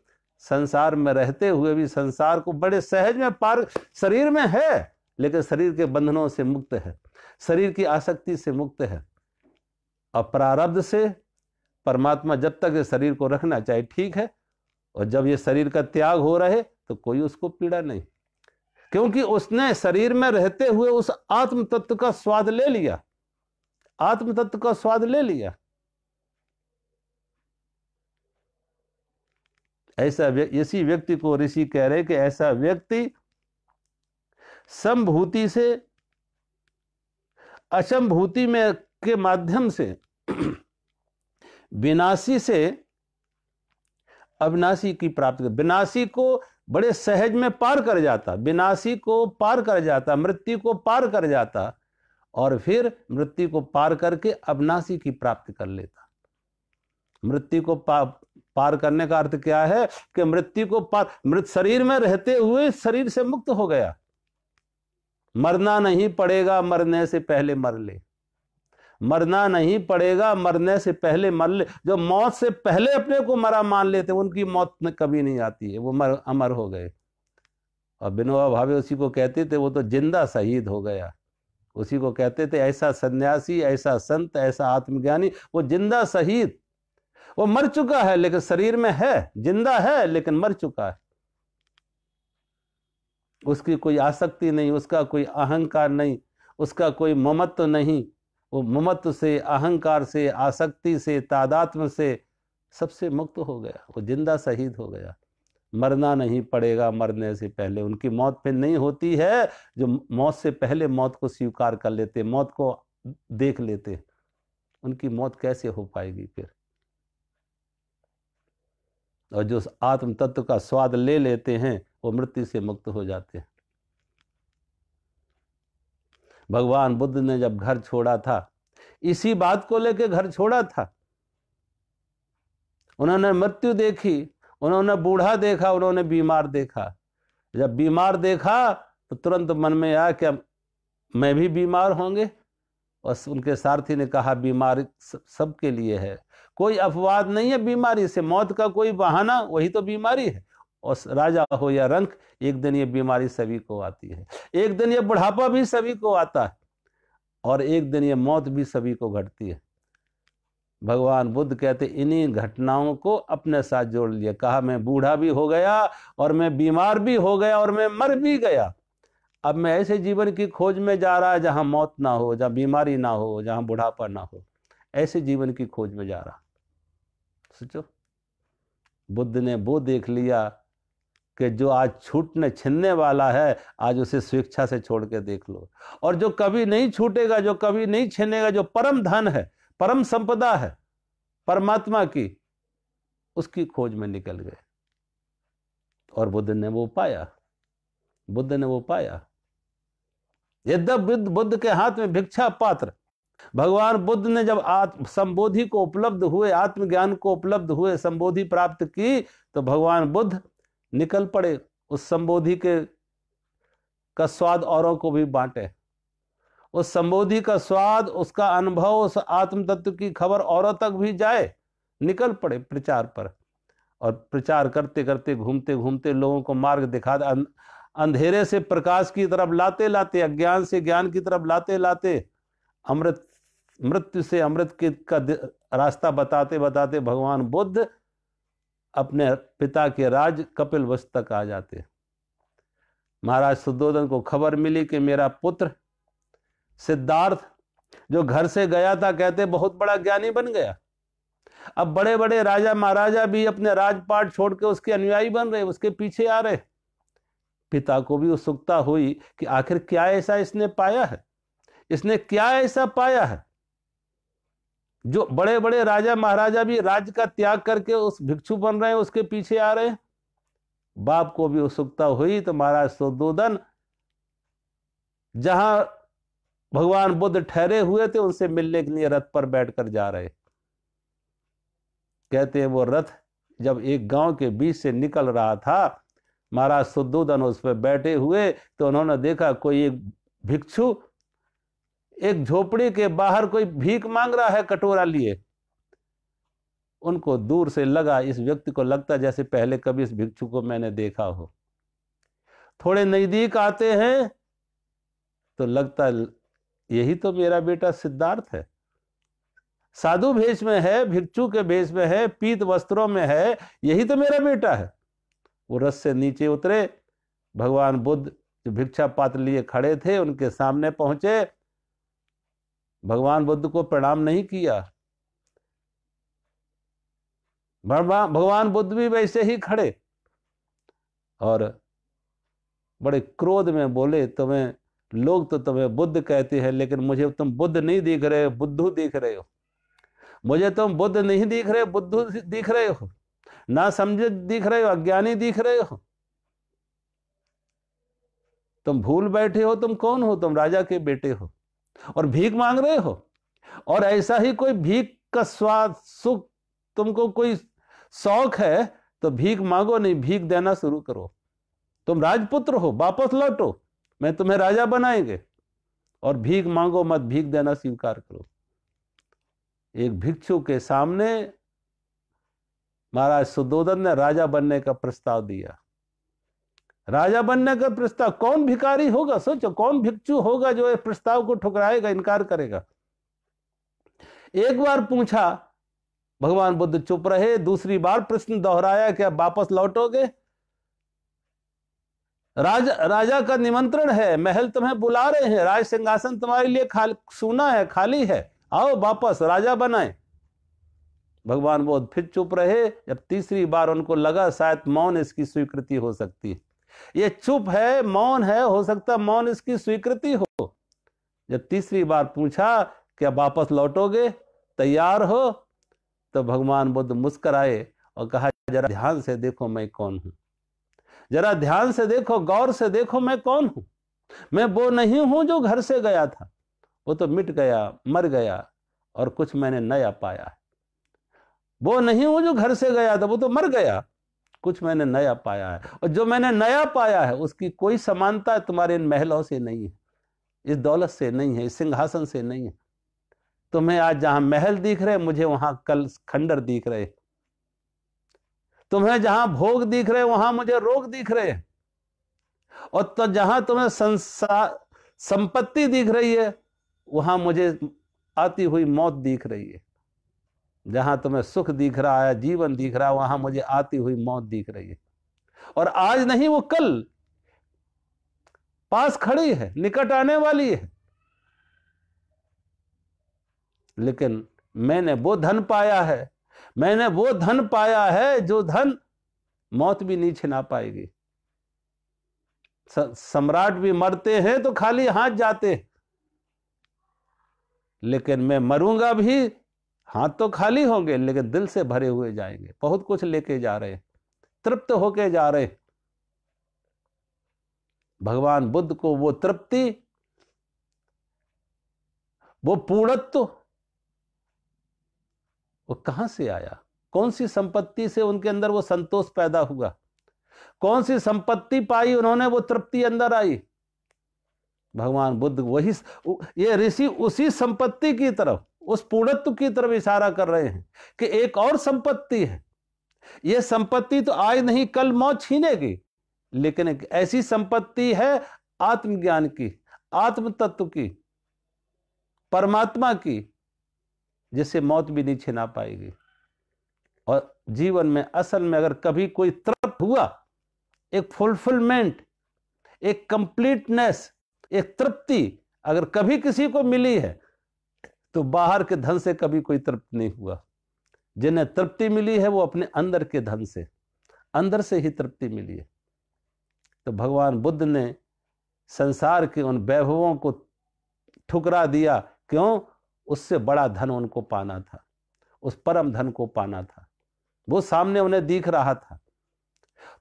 संसार में रहते हुए भी संसार को बड़े सहज में पार शरीर में है लेकिन शरीर के बंधनों से मुक्त है शरीर की आसक्ति से मुक्त है अप्रारब्ध से परमात्मा जब तक ये शरीर को रखना चाहे ठीक है और जब ये शरीर का त्याग हो रहे तो कोई उसको पीड़ा नहीं क्योंकि उसने शरीर में रहते हुए उस आत्म तत्व का स्वाद ले लिया आत्म तत्व का स्वाद ले लिया ऐसा इसी व्यक्ति को ऋषि कह रहे कि ऐसा व्यक्ति संभूति से असंभूति में के माध्यम से विनाशी से अविनाशी की प्राप्ति विनाशी को बड़े सहज में पार कर जाता विनाशी को पार कर जाता मृत्यु को पार कर जाता और फिर मृत्यु को पार करके अविनाशी की प्राप्ति कर लेता मृत्यु को पा पार करने का अर्थ क्या है कि मृत्यु को पार मृत शरीर में रहते हुए शरीर से मुक्त हो गया मरना नहीं पड़ेगा मरने से पहले मर ले मरना नहीं पड़ेगा मरने से पहले मर ले जो मौत से पहले अपने को मरा मान लेते उनकी मौत कभी नहीं आती है वो मर अमर हो गए और विनोबा भावे उसी को कहते थे वो तो जिंदा शहीद हो गया उसी को कहते थे ऐसा सन्यासी ऐसा संत ऐसा आत्मज्ञानी वो जिंदा शहीद वो मर चुका है लेकिन शरीर में है जिंदा है लेकिन मर चुका है उसकी कोई आसक्ति नहीं उसका कोई अहंकार नहीं उसका कोई ममत्व नहीं वो ममत्व से अहंकार से आसक्ति से तादात्म से सबसे मुक्त हो गया वो जिंदा शहीद हो गया मरना नहीं पड़ेगा मरने से पहले उनकी मौत फिर नहीं होती है जो मौत से पहले मौत को स्वीकार कर लेते मौत को देख लेते उनकी मौत कैसे हो पाएगी फिर और जो आत्म तत्व का स्वाद ले लेते हैं वो मृत्यु से मुक्त हो जाते हैं भगवान बुद्ध ने जब घर छोड़ा था इसी बात को लेकर घर छोड़ा था उन्होंने मृत्यु देखी उन्होंने बूढ़ा देखा उन्होंने बीमार देखा जब बीमार देखा तो तुरंत मन में आया कि मैं भी बीमार होंगे और उनके सारथी ने कहा बीमारी सबके लिए है कोई अपवाद नहीं है बीमारी से मौत का कोई बहाना वही तो बीमारी है और राजा हो या रंक एक दिन ये बीमारी सभी को आती है एक दिन ये बुढ़ापा भी सभी को आता है और एक दिन ये मौत भी सभी को घटती है भगवान बुद्ध कहते इन्हीं घटनाओं को अपने साथ जोड़ लिया कहा मैं बूढ़ा भी हो गया और मैं बीमार भी हो गया और मैं मर भी गया अब मैं ऐसे जीवन की खोज में जा रहा है जहाँ मौत ना हो जहाँ बीमारी ना हो जहाँ बुढ़ापा ना हो ऐसे जीवन की खोज में जा रहा सोचो बुद्ध ने वो देख लिया कि जो आज छूटने छिनने वाला है आज उसे स्वेच्छा से छोड़ के देख लो और जो कभी नहीं छूटेगा जो कभी नहीं छिनेगा जो परम धन है परम संपदा है परमात्मा की उसकी खोज में निकल गए और बुद्ध ने वो पाया बुद्ध ने वो पाया यद्यप बुद्ध के हाथ में भिक्षा पात्र भगवान बुद्ध ने जब आत्म संबोधि को उपलब्ध हुए आत्मज्ञान को उपलब्ध हुए संबोधि प्राप्त की तो भगवान बुद्ध निकल पड़े उस संबोधि के का स्वाद औरों को भी बांटे उस संबोधि का स्वाद उसका अनुभव उस आत्म तत्व की खबर औरों तक भी जाए निकल पड़े प्रचार पर और प्रचार करते करते घूमते घूमते लोगों को मार्ग दिखा अं, अंधेरे से प्रकाश की तरफ लाते लाते अज्ञान से ज्ञान की तरफ लाते लाते अमृत मृत्यु से अमृत के का रास्ता बताते बताते भगवान बुद्ध अपने पिता के राज कपिल वश तक आ जाते महाराज सुदोधन को खबर मिली कि मेरा पुत्र सिद्धार्थ जो घर से गया था कहते बहुत बड़ा ज्ञानी बन गया अब बड़े बड़े राजा महाराजा भी अपने राजपाट छोड़ के उसके अनुयायी बन रहे उसके पीछे आ रहे पिता को भी उत्सुकता हुई कि आखिर क्या ऐसा इसने पाया है इसने क्या ऐसा पाया है जो बड़े बड़े राजा महाराजा भी राज्य का त्याग करके उस भिक्षु बन रहे हैं उसके पीछे आ रहे हैं बाप को भी उत्सुकता हुई तो महाराज सुदोधन जहां भगवान बुद्ध ठहरे हुए थे उनसे मिलने के लिए रथ पर बैठकर जा रहे कहते हैं वो रथ जब एक गांव के बीच से निकल रहा था महाराज सुदोधन उस पर बैठे हुए तो उन्होंने देखा कोई एक भिक्षु एक झोपड़ी के बाहर कोई भीख मांग रहा है कटोरा लिए उनको दूर से लगा इस व्यक्ति को लगता जैसे पहले कभी इस भिक्षु को मैंने देखा हो थोड़े नजदीक आते हैं तो लगता यही तो मेरा बेटा सिद्धार्थ है साधु भेष में है भिक्षु के भेष में है पीत वस्त्रों में है यही तो मेरा बेटा है वो रस से नीचे उतरे भगवान बुद्ध जो भिक्षा पात्र लिए खड़े थे उनके सामने पहुंचे भगवान बुद्ध को प्रणाम नहीं किया भगवान बुद्ध भी वैसे ही खड़े और बड़े क्रोध में बोले तुम्हें लोग तो तुम्हें बुद्ध कहते हैं लेकिन मुझे तुम बुद्ध नहीं दिख रहे हो बुद्धू दिख रहे हो मुझे तुम बुद्ध नहीं दिख रहे बुद्धू दिख रहे हो ना समझे दिख रहे हो अज्ञानी दिख रहे हो तुम भूल बैठे हो तुम कौन हो तुम राजा के बेटे हो और भीख मांग रहे हो और ऐसा ही कोई भीख का स्वाद सुख तुमको कोई शौक है तो भीख मांगो नहीं भीख देना शुरू करो तुम राजपुत्र हो वापस लौटो मैं तुम्हें राजा बनाएंगे और भीख मांगो मत भीख देना स्वीकार करो एक भिक्षु के सामने महाराज सुदोधन ने राजा बनने का प्रस्ताव दिया राजा बनने का प्रस्ताव कौन भिकारी होगा सोचो कौन भिक्षु होगा जो प्रस्ताव को ठुकराएगा इनकार करेगा एक बार पूछा भगवान बुद्ध चुप रहे दूसरी बार प्रश्न दोहराया कि आप वापस लौटोगे राजा राजा का निमंत्रण है महल तुम्हें बुला रहे हैं राज सिंहासन तुम्हारे लिए खाल सुना है खाली है आओ वापस राजा बनाए भगवान बोध फिर चुप रहे जब तीसरी बार उनको लगा शायद मौन इसकी स्वीकृति हो सकती है ये चुप है मौन है हो सकता मौन इसकी स्वीकृति हो जब तीसरी बार पूछा क्या वापस लौटोगे तैयार हो तो भगवान बुद्ध मुस्कराए और कहा जरा ध्यान से देखो मैं कौन हूं जरा ध्यान से देखो गौर से देखो मैं कौन हूं मैं वो नहीं हूं जो घर से गया था वो तो मिट गया मर गया और कुछ मैंने नया पाया वो नहीं हूं जो घर से गया था वो तो मर गया कुछ मैंने नया पाया है और जो मैंने नया पाया है उसकी कोई समानता तुम्हारे इन महलों से नहीं है इस दौलत से नहीं है इस सिंहासन से नहीं है तुम्हें आज जहां महल दिख रहे मुझे वहां कल खंडर दिख रहे तुम्हें जहां भोग दिख रहे वहां मुझे रोग दिख रहे और तो जहां तुम्हें संसार संपत्ति दिख रही है वहां मुझे आती हुई मौत दिख रही है जहाँ तुम्हें सुख दिख रहा है जीवन दिख रहा है वहां मुझे आती हुई मौत दिख रही है और आज नहीं वो कल पास खड़ी है निकट आने वाली है लेकिन मैंने वो धन पाया है मैंने वो धन पाया है जो धन मौत भी नहीं छिना पाएगी सम्राट भी मरते हैं तो खाली हाथ जाते हैं लेकिन मैं मरूंगा भी हाथ तो खाली होंगे लेकिन दिल से भरे हुए जाएंगे बहुत कुछ लेके जा रहे तृप्त होके जा रहे भगवान बुद्ध को वो तृप्ति वो पूर्णत्व वो कहां से आया कौन सी संपत्ति से उनके अंदर वो संतोष पैदा हुआ कौन सी संपत्ति पाई उन्होंने वो तृप्ति अंदर आई भगवान बुद्ध वही ये ऋषि उसी संपत्ति की तरफ उस पूर्णत्व की तरफ इशारा कर रहे हैं कि एक और संपत्ति है यह संपत्ति तो आज नहीं कल मौत छीनेगी लेकिन एक ऐसी संपत्ति है आत्मज्ञान की आत्म तत्व की परमात्मा की जिससे मौत भी नहीं छिना पाएगी और जीवन में असल में अगर कभी कोई तृप्त हुआ एक फुलफिलमेंट एक कंप्लीटनेस एक तृप्ति अगर कभी किसी को मिली है तो बाहर के धन से कभी कोई तृप्त नहीं हुआ जिन्हें तृप्ति मिली है वो अपने अंदर के धन से अंदर से ही तृप्ति मिली है तो भगवान बुद्ध ने संसार के उन वैभवों को ठुकरा दिया क्यों उससे बड़ा धन उनको पाना था उस परम धन को पाना था वो सामने उन्हें दिख रहा था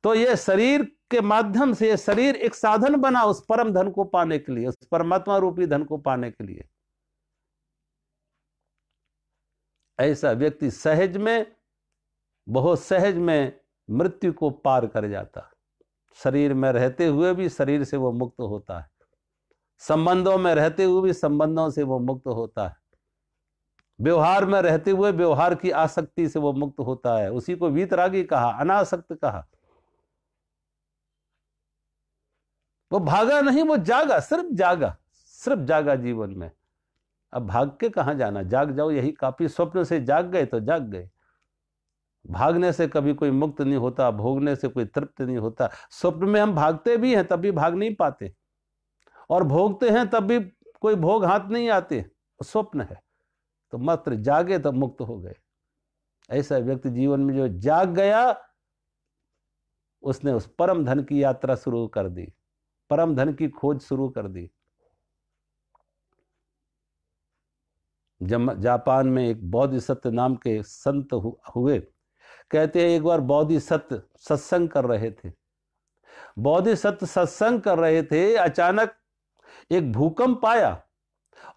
तो ये शरीर के माध्यम से शरीर एक साधन बना उस परम धन को पाने के लिए उस परमात्मा रूपी धन को पाने के लिए ऐसा व्यक्ति सहज में बहुत सहज में मृत्यु को पार कर जाता शरीर में रहते हुए भी शरीर से वो मुक्त होता है संबंधों में रहते हुए भी संबंधों से वो मुक्त होता है व्यवहार में रहते हुए व्यवहार की आसक्ति से वो मुक्त होता है उसी को वीतरागी कहा अनासक्त कहा वो भागा नहीं वो जागा सिर्फ जागा सिर्फ जागा जीवन में अब भाग के कहाँ जाना जाग जाओ यही काफी स्वप्न से जाग गए तो जाग गए भागने से कभी कोई मुक्त नहीं होता भोगने से कोई तृप्त नहीं होता स्वप्न में हम भागते भी हैं तब भी भाग नहीं पाते और भोगते हैं तब भी कोई भोग हाथ नहीं आते स्वप्न है तो मात्र जागे तब तो मुक्त हो गए ऐसा व्यक्ति जीवन में जो जाग गया उसने उस परम धन की यात्रा शुरू कर दी परम धन की खोज शुरू कर दी जम जापान में एक बौद्ध सत्य नाम के संत हुए कहते हैं एक बार बौद्ध सत्य सत्संग कर रहे थे बौद्ध सत्य सत्संग कर रहे थे अचानक एक भूकंप आया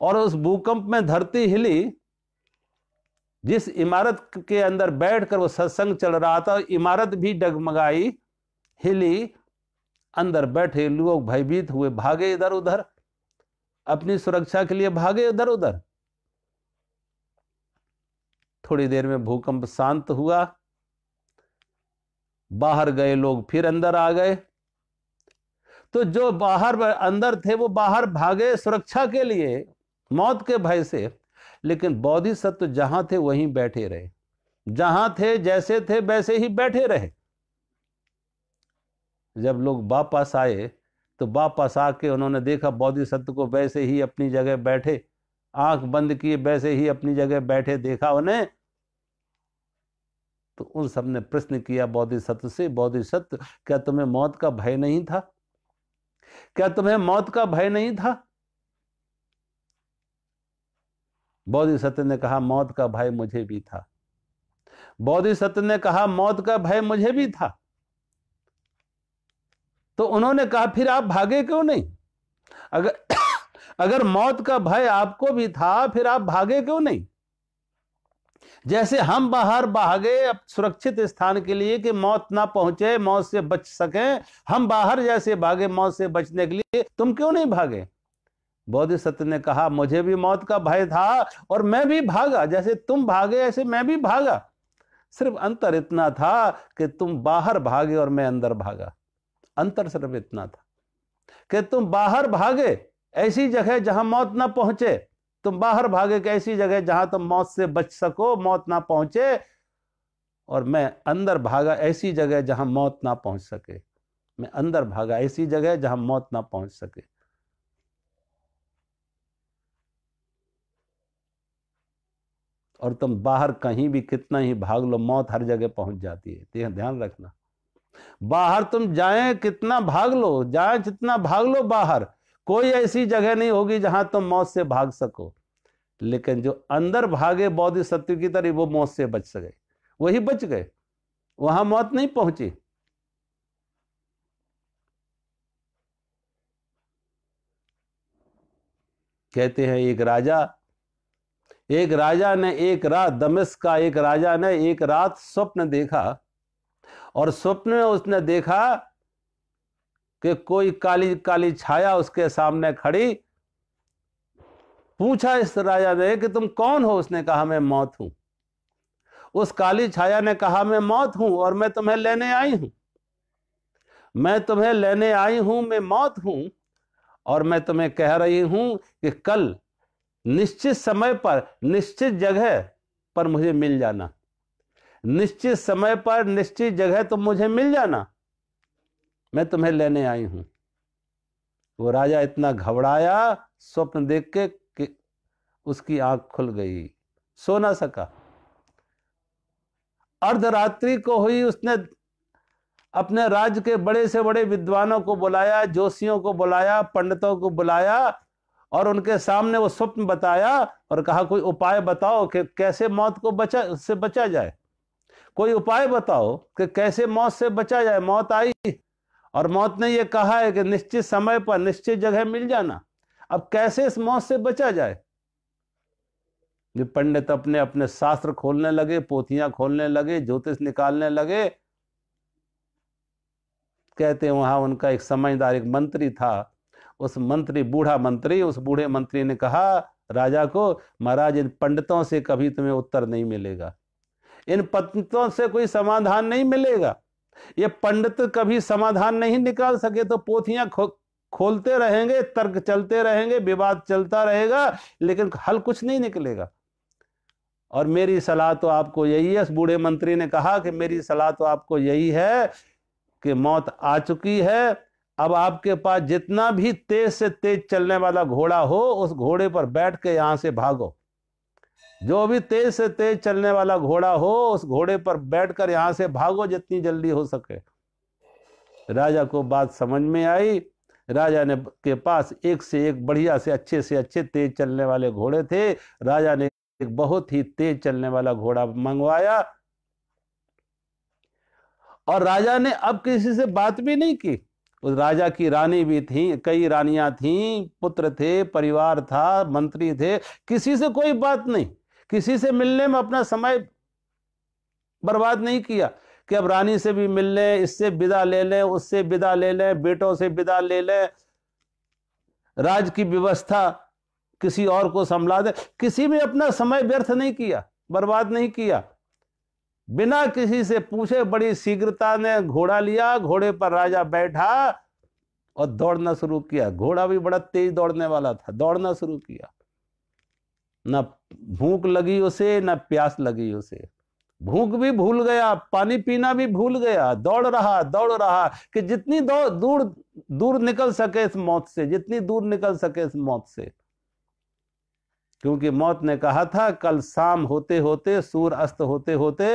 और उस भूकंप में धरती हिली जिस इमारत के अंदर बैठकर वो सत्संग चल रहा था इमारत भी डगमगाई हिली अंदर बैठे लोग भयभीत हुए भागे इधर उधर अपनी सुरक्षा के लिए भागे इधर उधर थोड़ी देर में भूकंप शांत हुआ बाहर गए लोग फिर अंदर आ गए तो जो बाहर अंदर थे वो बाहर भागे सुरक्षा के लिए मौत के भय से लेकिन बौद्धि सत्व जहां थे वहीं बैठे रहे जहां थे जैसे थे वैसे ही बैठे रहे जब लोग वापस आए तो वापस आके उन्होंने देखा बौद्धि सत्व को वैसे ही अपनी जगह बैठे आंख बंद किए वैसे ही अपनी जगह बैठे देखा उन्हें तो उन सब ने प्रश्न किया सत्य से सत्य क्या तुम्हें मौत का भय नहीं था क्या तुम्हें मौत का भय नहीं था सत्य ने कहा मौत का भय मुझे भी था बौद्धि सत्य ने कहा मौत का भय मुझे भी था तो उन्होंने कहा फिर आप भागे क्यों नहीं अगर अगर मौत का भय आपको भी था फिर आप भागे क्यों नहीं जैसे हम बाहर भागे अब सुरक्षित स्थान के लिए कि मौत ना पहुंचे मौत से बच सके हम बाहर जैसे भागे मौत से बचने के लिए तुम क्यों नहीं भागे सत्य ने कहा मुझे भी मौत का भय था और मैं भी भागा जैसे तुम भागे ऐसे मैं भी भागा सिर्फ अंतर इतना था कि तुम बाहर भागे और मैं अंदर भागा अंतर सिर्फ इतना था कि तुम बाहर भागे ऐसी जगह जहां मौत ना पहुंचे तुम बाहर भागे कि ऐसी जगह जहां तुम मौत से बच सको मौत ना पहुंचे और मैं अंदर भागा ऐसी जगह जहां मौत ना पहुंच सके मैं अंदर भागा ऐसी जगह जहां मौत ना पहुंच सके और तुम बाहर कहीं भी कितना ही भाग लो मौत हर जगह पहुंच जाती है तो ध्यान रखना बाहर तुम जाए कितना भाग लो जाए जितना भाग लो बाहर कोई ऐसी जगह नहीं होगी जहां तुम मौत से भाग सको लेकिन जो अंदर भागे बौद्ध सत्य की तरह वो मौत से बच सके वही बच गए वहां मौत नहीं पहुंची कहते हैं एक राजा एक राजा ने एक रात दमिस का एक राजा ने एक रात स्वप्न देखा और स्वप्न में उसने देखा कि कोई काली काली छाया उसके सामने खड़ी पूछा इस राजा ने कि तुम कौन हो उसने कहा मैं मौत हूं उस काली छाया ने कहा मैं मौत हूं और मैं तुम्हें लेने आई हूं मैं तुम्हें लेने आई हूं मैं मौत हूं और मैं तुम्हें कह रही हूं कि कल निश्चित समय पर निश्चित जगह पर मुझे मिल जाना निश्चित समय पर निश्चित जगह तुम मुझे मिल जाना मैं तुम्हें लेने आई हूं वो राजा इतना घबराया स्वप्न देख के कि उसकी आंख खुल गई सो ना सका अर्धरात्रि को हुई उसने अपने राज्य के बड़े से बड़े विद्वानों को बुलाया जोशियों को बुलाया पंडितों को बुलाया और उनके सामने वो स्वप्न बताया और कहा कोई उपाय बताओ कि कैसे मौत को बचा से बचा जाए कोई उपाय बताओ कि कैसे मौत से बचा जाए मौत आई और मौत ने यह कहा है कि निश्चित समय पर निश्चित जगह मिल जाना अब कैसे इस मौत से बचा जाए ये पंडित अपने अपने शास्त्र खोलने लगे पोथियां खोलने लगे ज्योतिष निकालने लगे कहते वहां उनका एक समझदार एक मंत्री था उस मंत्री बूढ़ा मंत्री उस बूढ़े मंत्री ने कहा राजा को महाराज इन पंडितों से कभी तुम्हें उत्तर नहीं मिलेगा इन पंडितों से कोई समाधान नहीं मिलेगा ये पंडित कभी समाधान नहीं निकाल सके तो पोथियां खो, खोलते रहेंगे तर्क चलते रहेंगे विवाद चलता रहेगा लेकिन हल कुछ नहीं निकलेगा और मेरी सलाह तो आपको यही है बूढ़े मंत्री ने कहा कि मेरी सलाह तो आपको यही है कि मौत आ चुकी है अब आपके पास जितना भी तेज से तेज चलने वाला घोड़ा हो उस घोड़े पर बैठ के यहां से भागो जो भी तेज से तेज चलने वाला घोड़ा हो उस घोड़े पर बैठकर यहां से भागो जितनी जल्दी हो सके राजा को बात समझ में आई राजा ने के पास एक से एक बढ़िया से अच्छे से अच्छे तेज चलने वाले घोड़े थे राजा ने एक बहुत ही तेज चलने वाला घोड़ा मंगवाया और राजा ने अब किसी से बात भी नहीं की उस राजा की रानी भी थी कई रानियां थीं पुत्र थे परिवार था मंत्री थे किसी से कोई बात नहीं किसी से मिलने में अपना समय बर्बाद नहीं किया कि अब रानी से भी मिल लें इससे विदा ले लें उससे विदा ले लें बेटों से विदा ले लें राज की व्यवस्था किसी और को संभला दे किसी में अपना समय व्यर्थ नहीं किया बर्बाद नहीं किया बिना किसी से पूछे बड़ी शीघ्रता ने घोड़ा लिया घोड़े पर राजा बैठा और दौड़ना शुरू किया घोड़ा भी बड़ा तेज दौड़ने वाला था दौड़ना शुरू किया ना भूख लगी उसे ना प्यास लगी उसे भूख भी भूल गया पानी पीना भी भूल गया दौड़ रहा दौड़ रहा कि जितनी दूर दूर निकल सके इस मौत से जितनी दूर निकल सके इस मौत से क्योंकि मौत ने कहा था कल शाम होते होते सूर्य अस्त होते होते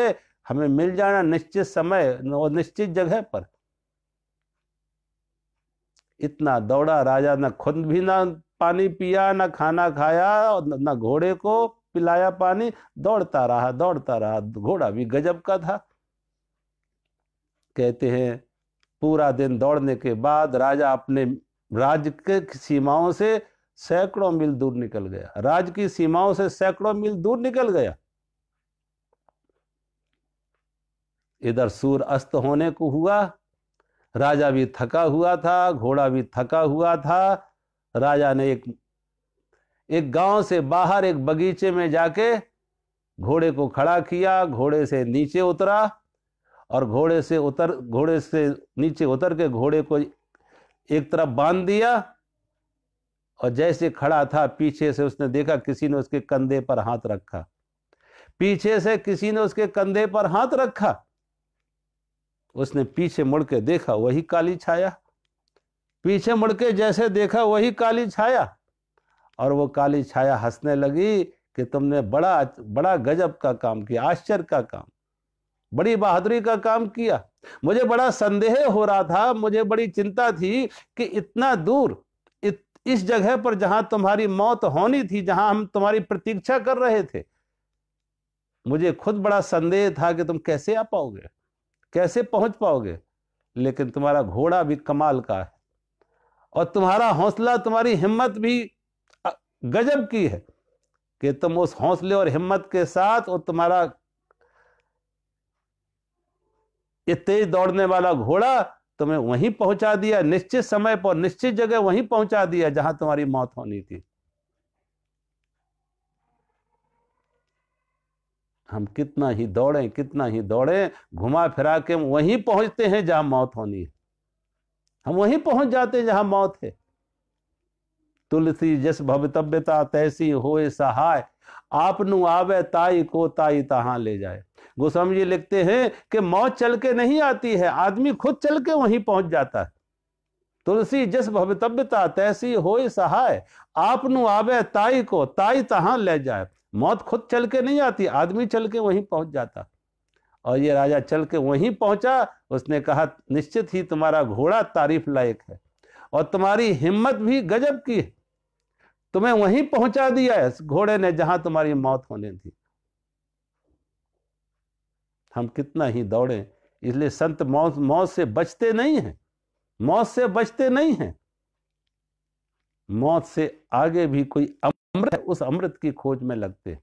हमें मिल जाना निश्चित समय और निश्चित जगह पर इतना दौड़ा राजा ना खुद भी ना पानी पिया ना खाना खाया ना घोड़े को पिलाया पानी दौड़ता रहा दौड़ता रहा घोड़ा भी गजब का था कहते हैं पूरा दिन दौड़ने के बाद राजा अपने राज्य के सीमाओं से सैकड़ों मील दूर निकल गया राज्य की सीमाओं से सैकड़ों मील दूर निकल गया इधर सूर अस्त होने को हुआ राजा भी थका हुआ था घोड़ा भी थका हुआ था राजा ने एक एक गांव से बाहर एक बगीचे में जाके घोड़े को खड़ा किया घोड़े से नीचे उतरा और घोड़े से उतर घोड़े से नीचे उतर के घोड़े को एक तरफ बांध दिया और जैसे खड़ा था पीछे से उसने देखा किसी ने उसके कंधे पर हाथ रखा पीछे से किसी ने उसके कंधे पर हाथ रखा उसने पीछे मुड़ के देखा वही काली छाया पीछे मुड़के जैसे देखा वही काली छाया और वो काली छाया हंसने लगी कि तुमने बड़ा बड़ा गजब का काम किया आश्चर्य का काम बड़ी बहादुरी का काम किया मुझे बड़ा संदेह हो रहा था मुझे बड़ी चिंता थी कि इतना दूर इत, इस जगह पर जहां तुम्हारी मौत होनी थी जहां हम तुम्हारी प्रतीक्षा कर रहे थे मुझे खुद बड़ा संदेह था कि तुम कैसे आ पाओगे कैसे पहुंच पाओगे लेकिन तुम्हारा घोड़ा भी कमाल का है और तुम्हारा हौसला तुम्हारी हिम्मत भी गजब की है कि तुम उस हौसले और हिम्मत के साथ और तुम्हारा ये तेज दौड़ने वाला घोड़ा तुम्हें वहीं पहुंचा दिया निश्चित समय पर निश्चित जगह वहीं पहुंचा दिया जहां तुम्हारी मौत होनी थी हम कितना ही दौड़ें कितना ही दौड़ें घुमा फिरा के वहीं पहुंचते हैं जहां मौत होनी है हम वहीं पहुंच जाते जहां मौत है तुलसी जस भवतव्यता तैसी होए सहाय आपनु आवे ताई को ताई तहा ले जाए गोस्वामी जी लिखते हैं कि मौत चल के नहीं आती है आदमी खुद चल के वहीं पहुंच जाता है तुलसी जस भवितव्यता तैसी होए सहाय आपनु आवे ताई को ताई तहा ले जाए मौत खुद चल के नहीं आती आदमी चल के वहीं पहुंच जाता है और ये राजा चल के वहीं पहुंचा उसने कहा निश्चित ही तुम्हारा घोड़ा तारीफ लायक है और तुम्हारी हिम्मत भी गजब की है तुम्हें वहीं पहुंचा दिया है घोड़े ने जहां तुम्हारी मौत होने थी हम कितना ही दौड़े इसलिए संत मौत मौत से बचते नहीं हैं मौत से बचते नहीं हैं मौत से आगे भी कोई अमृत है उस अमृत की खोज में लगते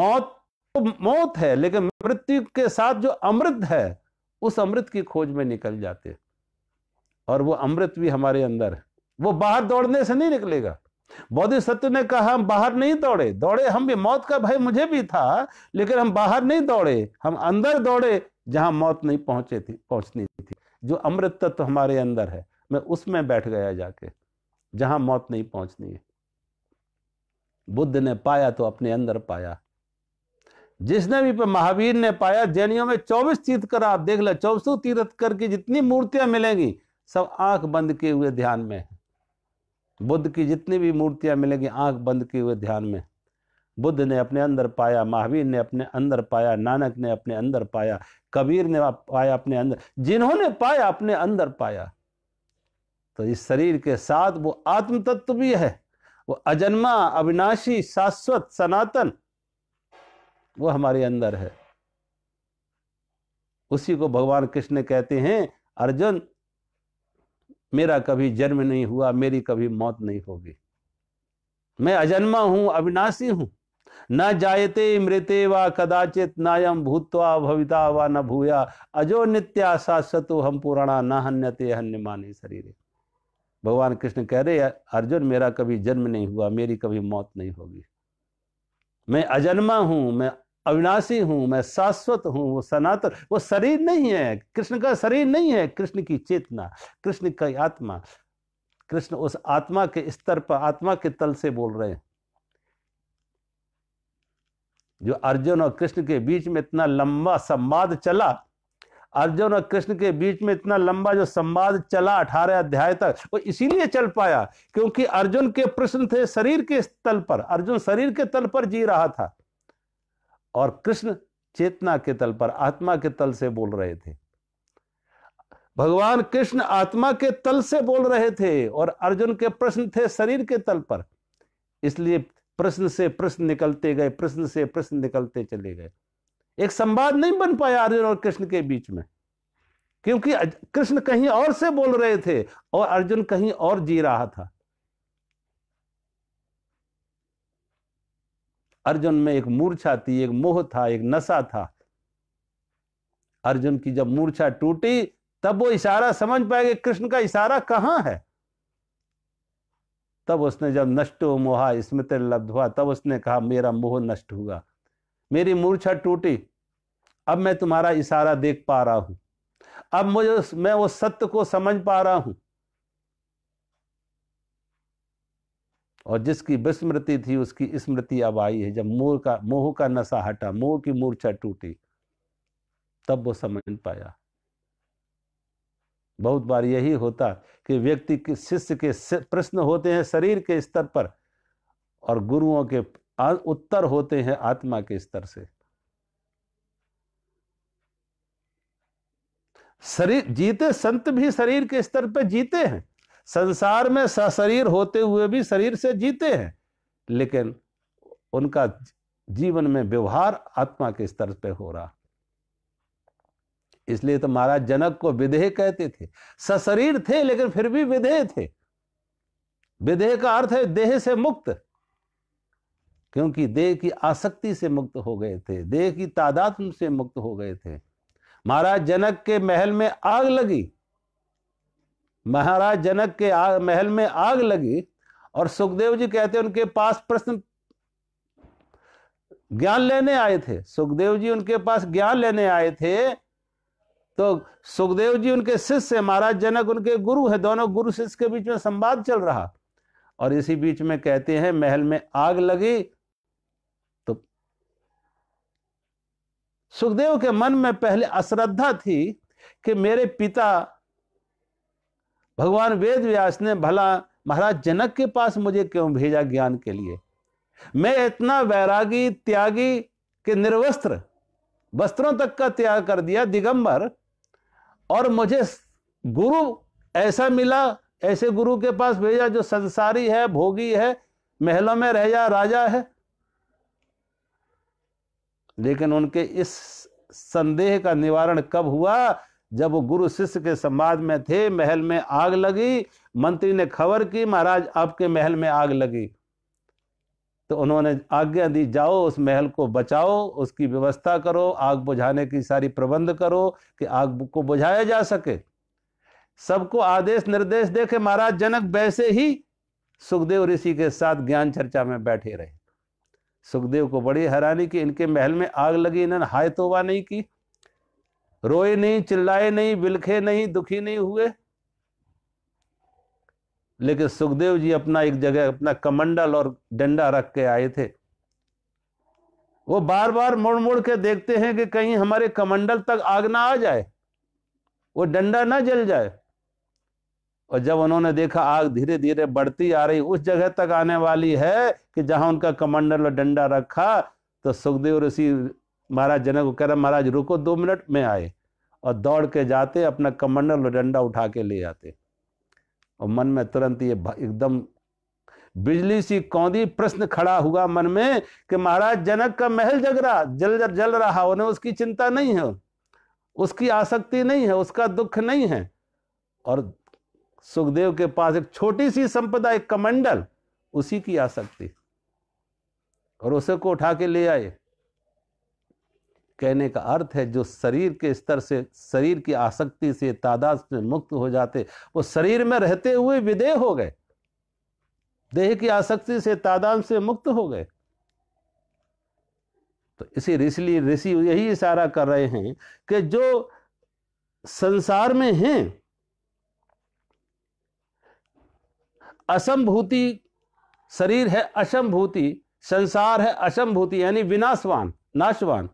मौत तो मौत है लेकिन मृत्यु के साथ जो अमृत है उस अमृत की खोज में निकल जाते और वो अमृत भी हमारे अंदर है वो बाहर दौड़ने से नहीं निकलेगा बौद्ध सत्य ने कहा हम बाहर नहीं दौड़े दौड़े हम भी मौत का भय मुझे भी था लेकिन हम बाहर नहीं दौड़े हम अंदर दौड़े जहां मौत नहीं पहुंचे थी पहुंचनी थी जो अमृत तत्व हमारे अंदर है मैं उसमें बैठ गया जाके जहां मौत नहीं पहुंचनी है बुद्ध ने पाया तो अपने अंदर पाया जिसने भी महावीर ने पाया जैनियों में चौबीस तीर्थ कर आप देख लो चौबीसों तीर्थ कर की जितनी मूर्तियां मिलेंगी सब आंख बंद किए हुए ध्यान में है बुद्ध की जितनी भी मूर्तियां मिलेंगी आंख बंद किए हुए ध्यान में बुद्ध ने अपने अंदर पाया महावीर ने अपने अंदर पाया नानक ने अपने अंदर पाया कबीर ने पाया अपने अंदर जिन्होंने पाया अपने अंदर पाया तो इस शरीर के साथ वो आत्म तत्व भी है वो अजन्मा अविनाशी शाश्वत सनातन वो हमारे अंदर है उसी को भगवान कृष्ण कहते हैं अर्जुन मेरा कभी जन्म नहीं हुआ मेरी कभी मौत नहीं होगी मैं अजन्मा हूं अविनाशी हूं न जायते मृते व कदाचित नायम भूतवा भविता व न भूया अजो नित्या शाश्वत हम पुराणा न हन्यते हन्य माने शरीर भगवान कृष्ण कह रहे अर्जुन मेरा कभी जन्म नहीं हुआ मेरी कभी मौत नहीं होगी मैं अजन्मा हूं मैं अविनाशी हूं मैं शाश्वत हूं वो सनातन वो शरीर नहीं है कृष्ण का शरीर नहीं है कृष्ण की चेतना कृष्ण की आत्मा कृष्ण उस आत्मा के स्तर पर आत्मा के तल से बोल रहे हैं जो अर्जुन और कृष्ण के बीच में इतना लंबा संवाद चला अर्जुन और कृष्ण के बीच में इतना लंबा जो संवाद चला अठारह अध्याय तक वो इसीलिए चल पाया क्योंकि अर्जुन के प्रश्न थे शरीर के तल पर अर्जुन शरीर के तल पर जी रहा था और कृष्ण चेतना के तल पर आत्मा के तल से बोल रहे थे भगवान कृष्ण आत्मा के तल से बोल रहे थे और अर्जुन के प्रश्न थे शरीर के तल पर इसलिए प्रश्न से प्रश्न निकलते गए प्रश्न से प्रश्न निकलते चले गए एक संवाद नहीं बन पाया अर्जुन और कृष्ण के बीच में क्योंकि कृष्ण कहीं और से बोल रहे थे और अर्जुन कहीं और जी रहा था अर्जुन में एक मूर्छा थी एक मोह था एक नशा था अर्जुन की जब मूर्छा टूटी तब वो इशारा समझ पाएगा कृष्ण का इशारा कहाँ है तब उसने जब नष्ट हो मोहा स्मृत लब्ध हुआ तब उसने कहा मेरा मोह नष्ट हुआ मेरी मूर्छा टूटी अब मैं तुम्हारा इशारा देख पा रहा हूं अब मुझे मैं वो सत्य को समझ पा रहा हूं और जिसकी विस्मृति थी उसकी स्मृति अब आई है जब मोह का मोह का नशा हटा मोह की मूर्छा टूटी तब वो समझ पाया बहुत बार यही होता कि व्यक्ति के शिष्य के प्रश्न होते हैं शरीर के स्तर पर और गुरुओं के उत्तर होते हैं आत्मा के स्तर से शरीर जीते संत भी शरीर के स्तर पर जीते हैं संसार में सशरीर होते हुए भी शरीर से जीते हैं लेकिन उनका जीवन में व्यवहार आत्मा के स्तर पे हो रहा इसलिए तो महाराज जनक को विधेय कहते थे सशरीर थे लेकिन फिर भी विधेय थे विधेय का अर्थ है देह से मुक्त क्योंकि देह की आसक्ति से मुक्त हो गए थे देह की तादात से मुक्त हो गए थे महाराज जनक के महल में आग लगी महाराज जनक के आग, महल में आग लगी और सुखदेव जी कहते उनके पास प्रश्न ज्ञान लेने आए थे सुखदेव जी उनके पास ज्ञान लेने आए थे तो सुखदेव जी उनके शिष्य महाराज जनक उनके गुरु है दोनों गुरु शिष्य के बीच में संवाद चल रहा और इसी बीच में कहते हैं महल में आग लगी तो सुखदेव के मन में पहले अश्रद्धा थी कि मेरे पिता भगवान वेद व्यास ने भला महाराज जनक के पास मुझे क्यों भेजा ज्ञान के लिए मैं इतना वैरागी त्यागी के निर्वस्त्र वस्त्रों तक का त्याग कर दिया दिगंबर और मुझे गुरु ऐसा मिला ऐसे गुरु के पास भेजा जो संसारी है भोगी है महलों में रह जा राजा है लेकिन उनके इस संदेह का निवारण कब हुआ जब वो गुरु शिष्य के संवाद में थे महल में आग लगी मंत्री ने खबर की महाराज आपके महल में आग लगी तो उन्होंने आज्ञा दी जाओ उस महल को बचाओ उसकी व्यवस्था करो आग बुझाने की सारी प्रबंध करो कि आग को बुझाया जा सके सबको आदेश निर्देश दे के महाराज जनक वैसे ही सुखदेव ऋषि के साथ ज्ञान चर्चा में बैठे रहे सुखदेव को बड़ी हैरानी की इनके महल में आग लगी इन्होंने हाय तोबा नहीं की रोए नहीं चिल्लाए नहीं बिलखे नहीं दुखी नहीं हुए लेकिन सुखदेव जी अपना एक जगह अपना कमंडल और डंडा रख के आए थे वो बार बार मुड़ मुड़ के देखते हैं कि कहीं हमारे कमंडल तक आग ना आ जाए वो डंडा ना जल जाए और जब उन्होंने देखा आग धीरे धीरे बढ़ती आ रही उस जगह तक आने वाली है कि जहां उनका कमंडल और डंडा रखा तो सुखदेव ऋषि महाराज जनक को कह रहा महाराज रुको दो मिनट में आए और दौड़ के जाते अपना कमंडल और डंडा उठा के ले आते और मन में तुरंत ये एकदम बिजली सी कौंदी प्रश्न खड़ा हुआ मन में कि महाराज जनक का महल जग रहा जल जल रहा उन्हें उसकी चिंता नहीं है उसकी आसक्ति नहीं है उसका दुख नहीं है और सुखदेव के पास एक छोटी सी संपदा एक कमंडल उसी की आसक्ति और उसे को उठा के ले आए कहने का अर्थ है जो शरीर के स्तर से शरीर की आसक्ति से तादाद से मुक्त हो जाते वो शरीर में रहते हुए विदेह हो गए देह की आसक्ति से तादाद से मुक्त हो गए तो इसी ऋषि ऋषि यही इशारा कर रहे हैं कि जो संसार में हैं असंभूति शरीर है असंभूति संसार है असंभूति यानी विनाशवान नाशवान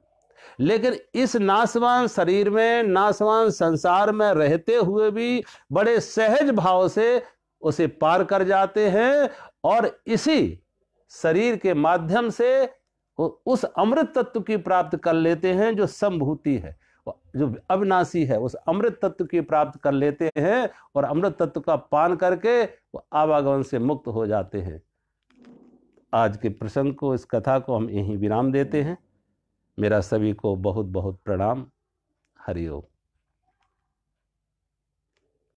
लेकिन इस नासवान शरीर में नासवान संसार में रहते हुए भी बड़े सहज भाव से उसे पार कर जाते हैं और इसी शरीर के माध्यम से उस अमृत तत्व की प्राप्त कर लेते हैं जो संभूति है जो अविनाशी है उस अमृत तत्व की प्राप्त कर लेते हैं और अमृत तत्व का पान करके वो आवागमन से मुक्त हो जाते हैं आज के प्रसंग को इस कथा को हम यहीं विराम देते हैं मेरा सभी को बहुत बहुत प्रणाम हरिओम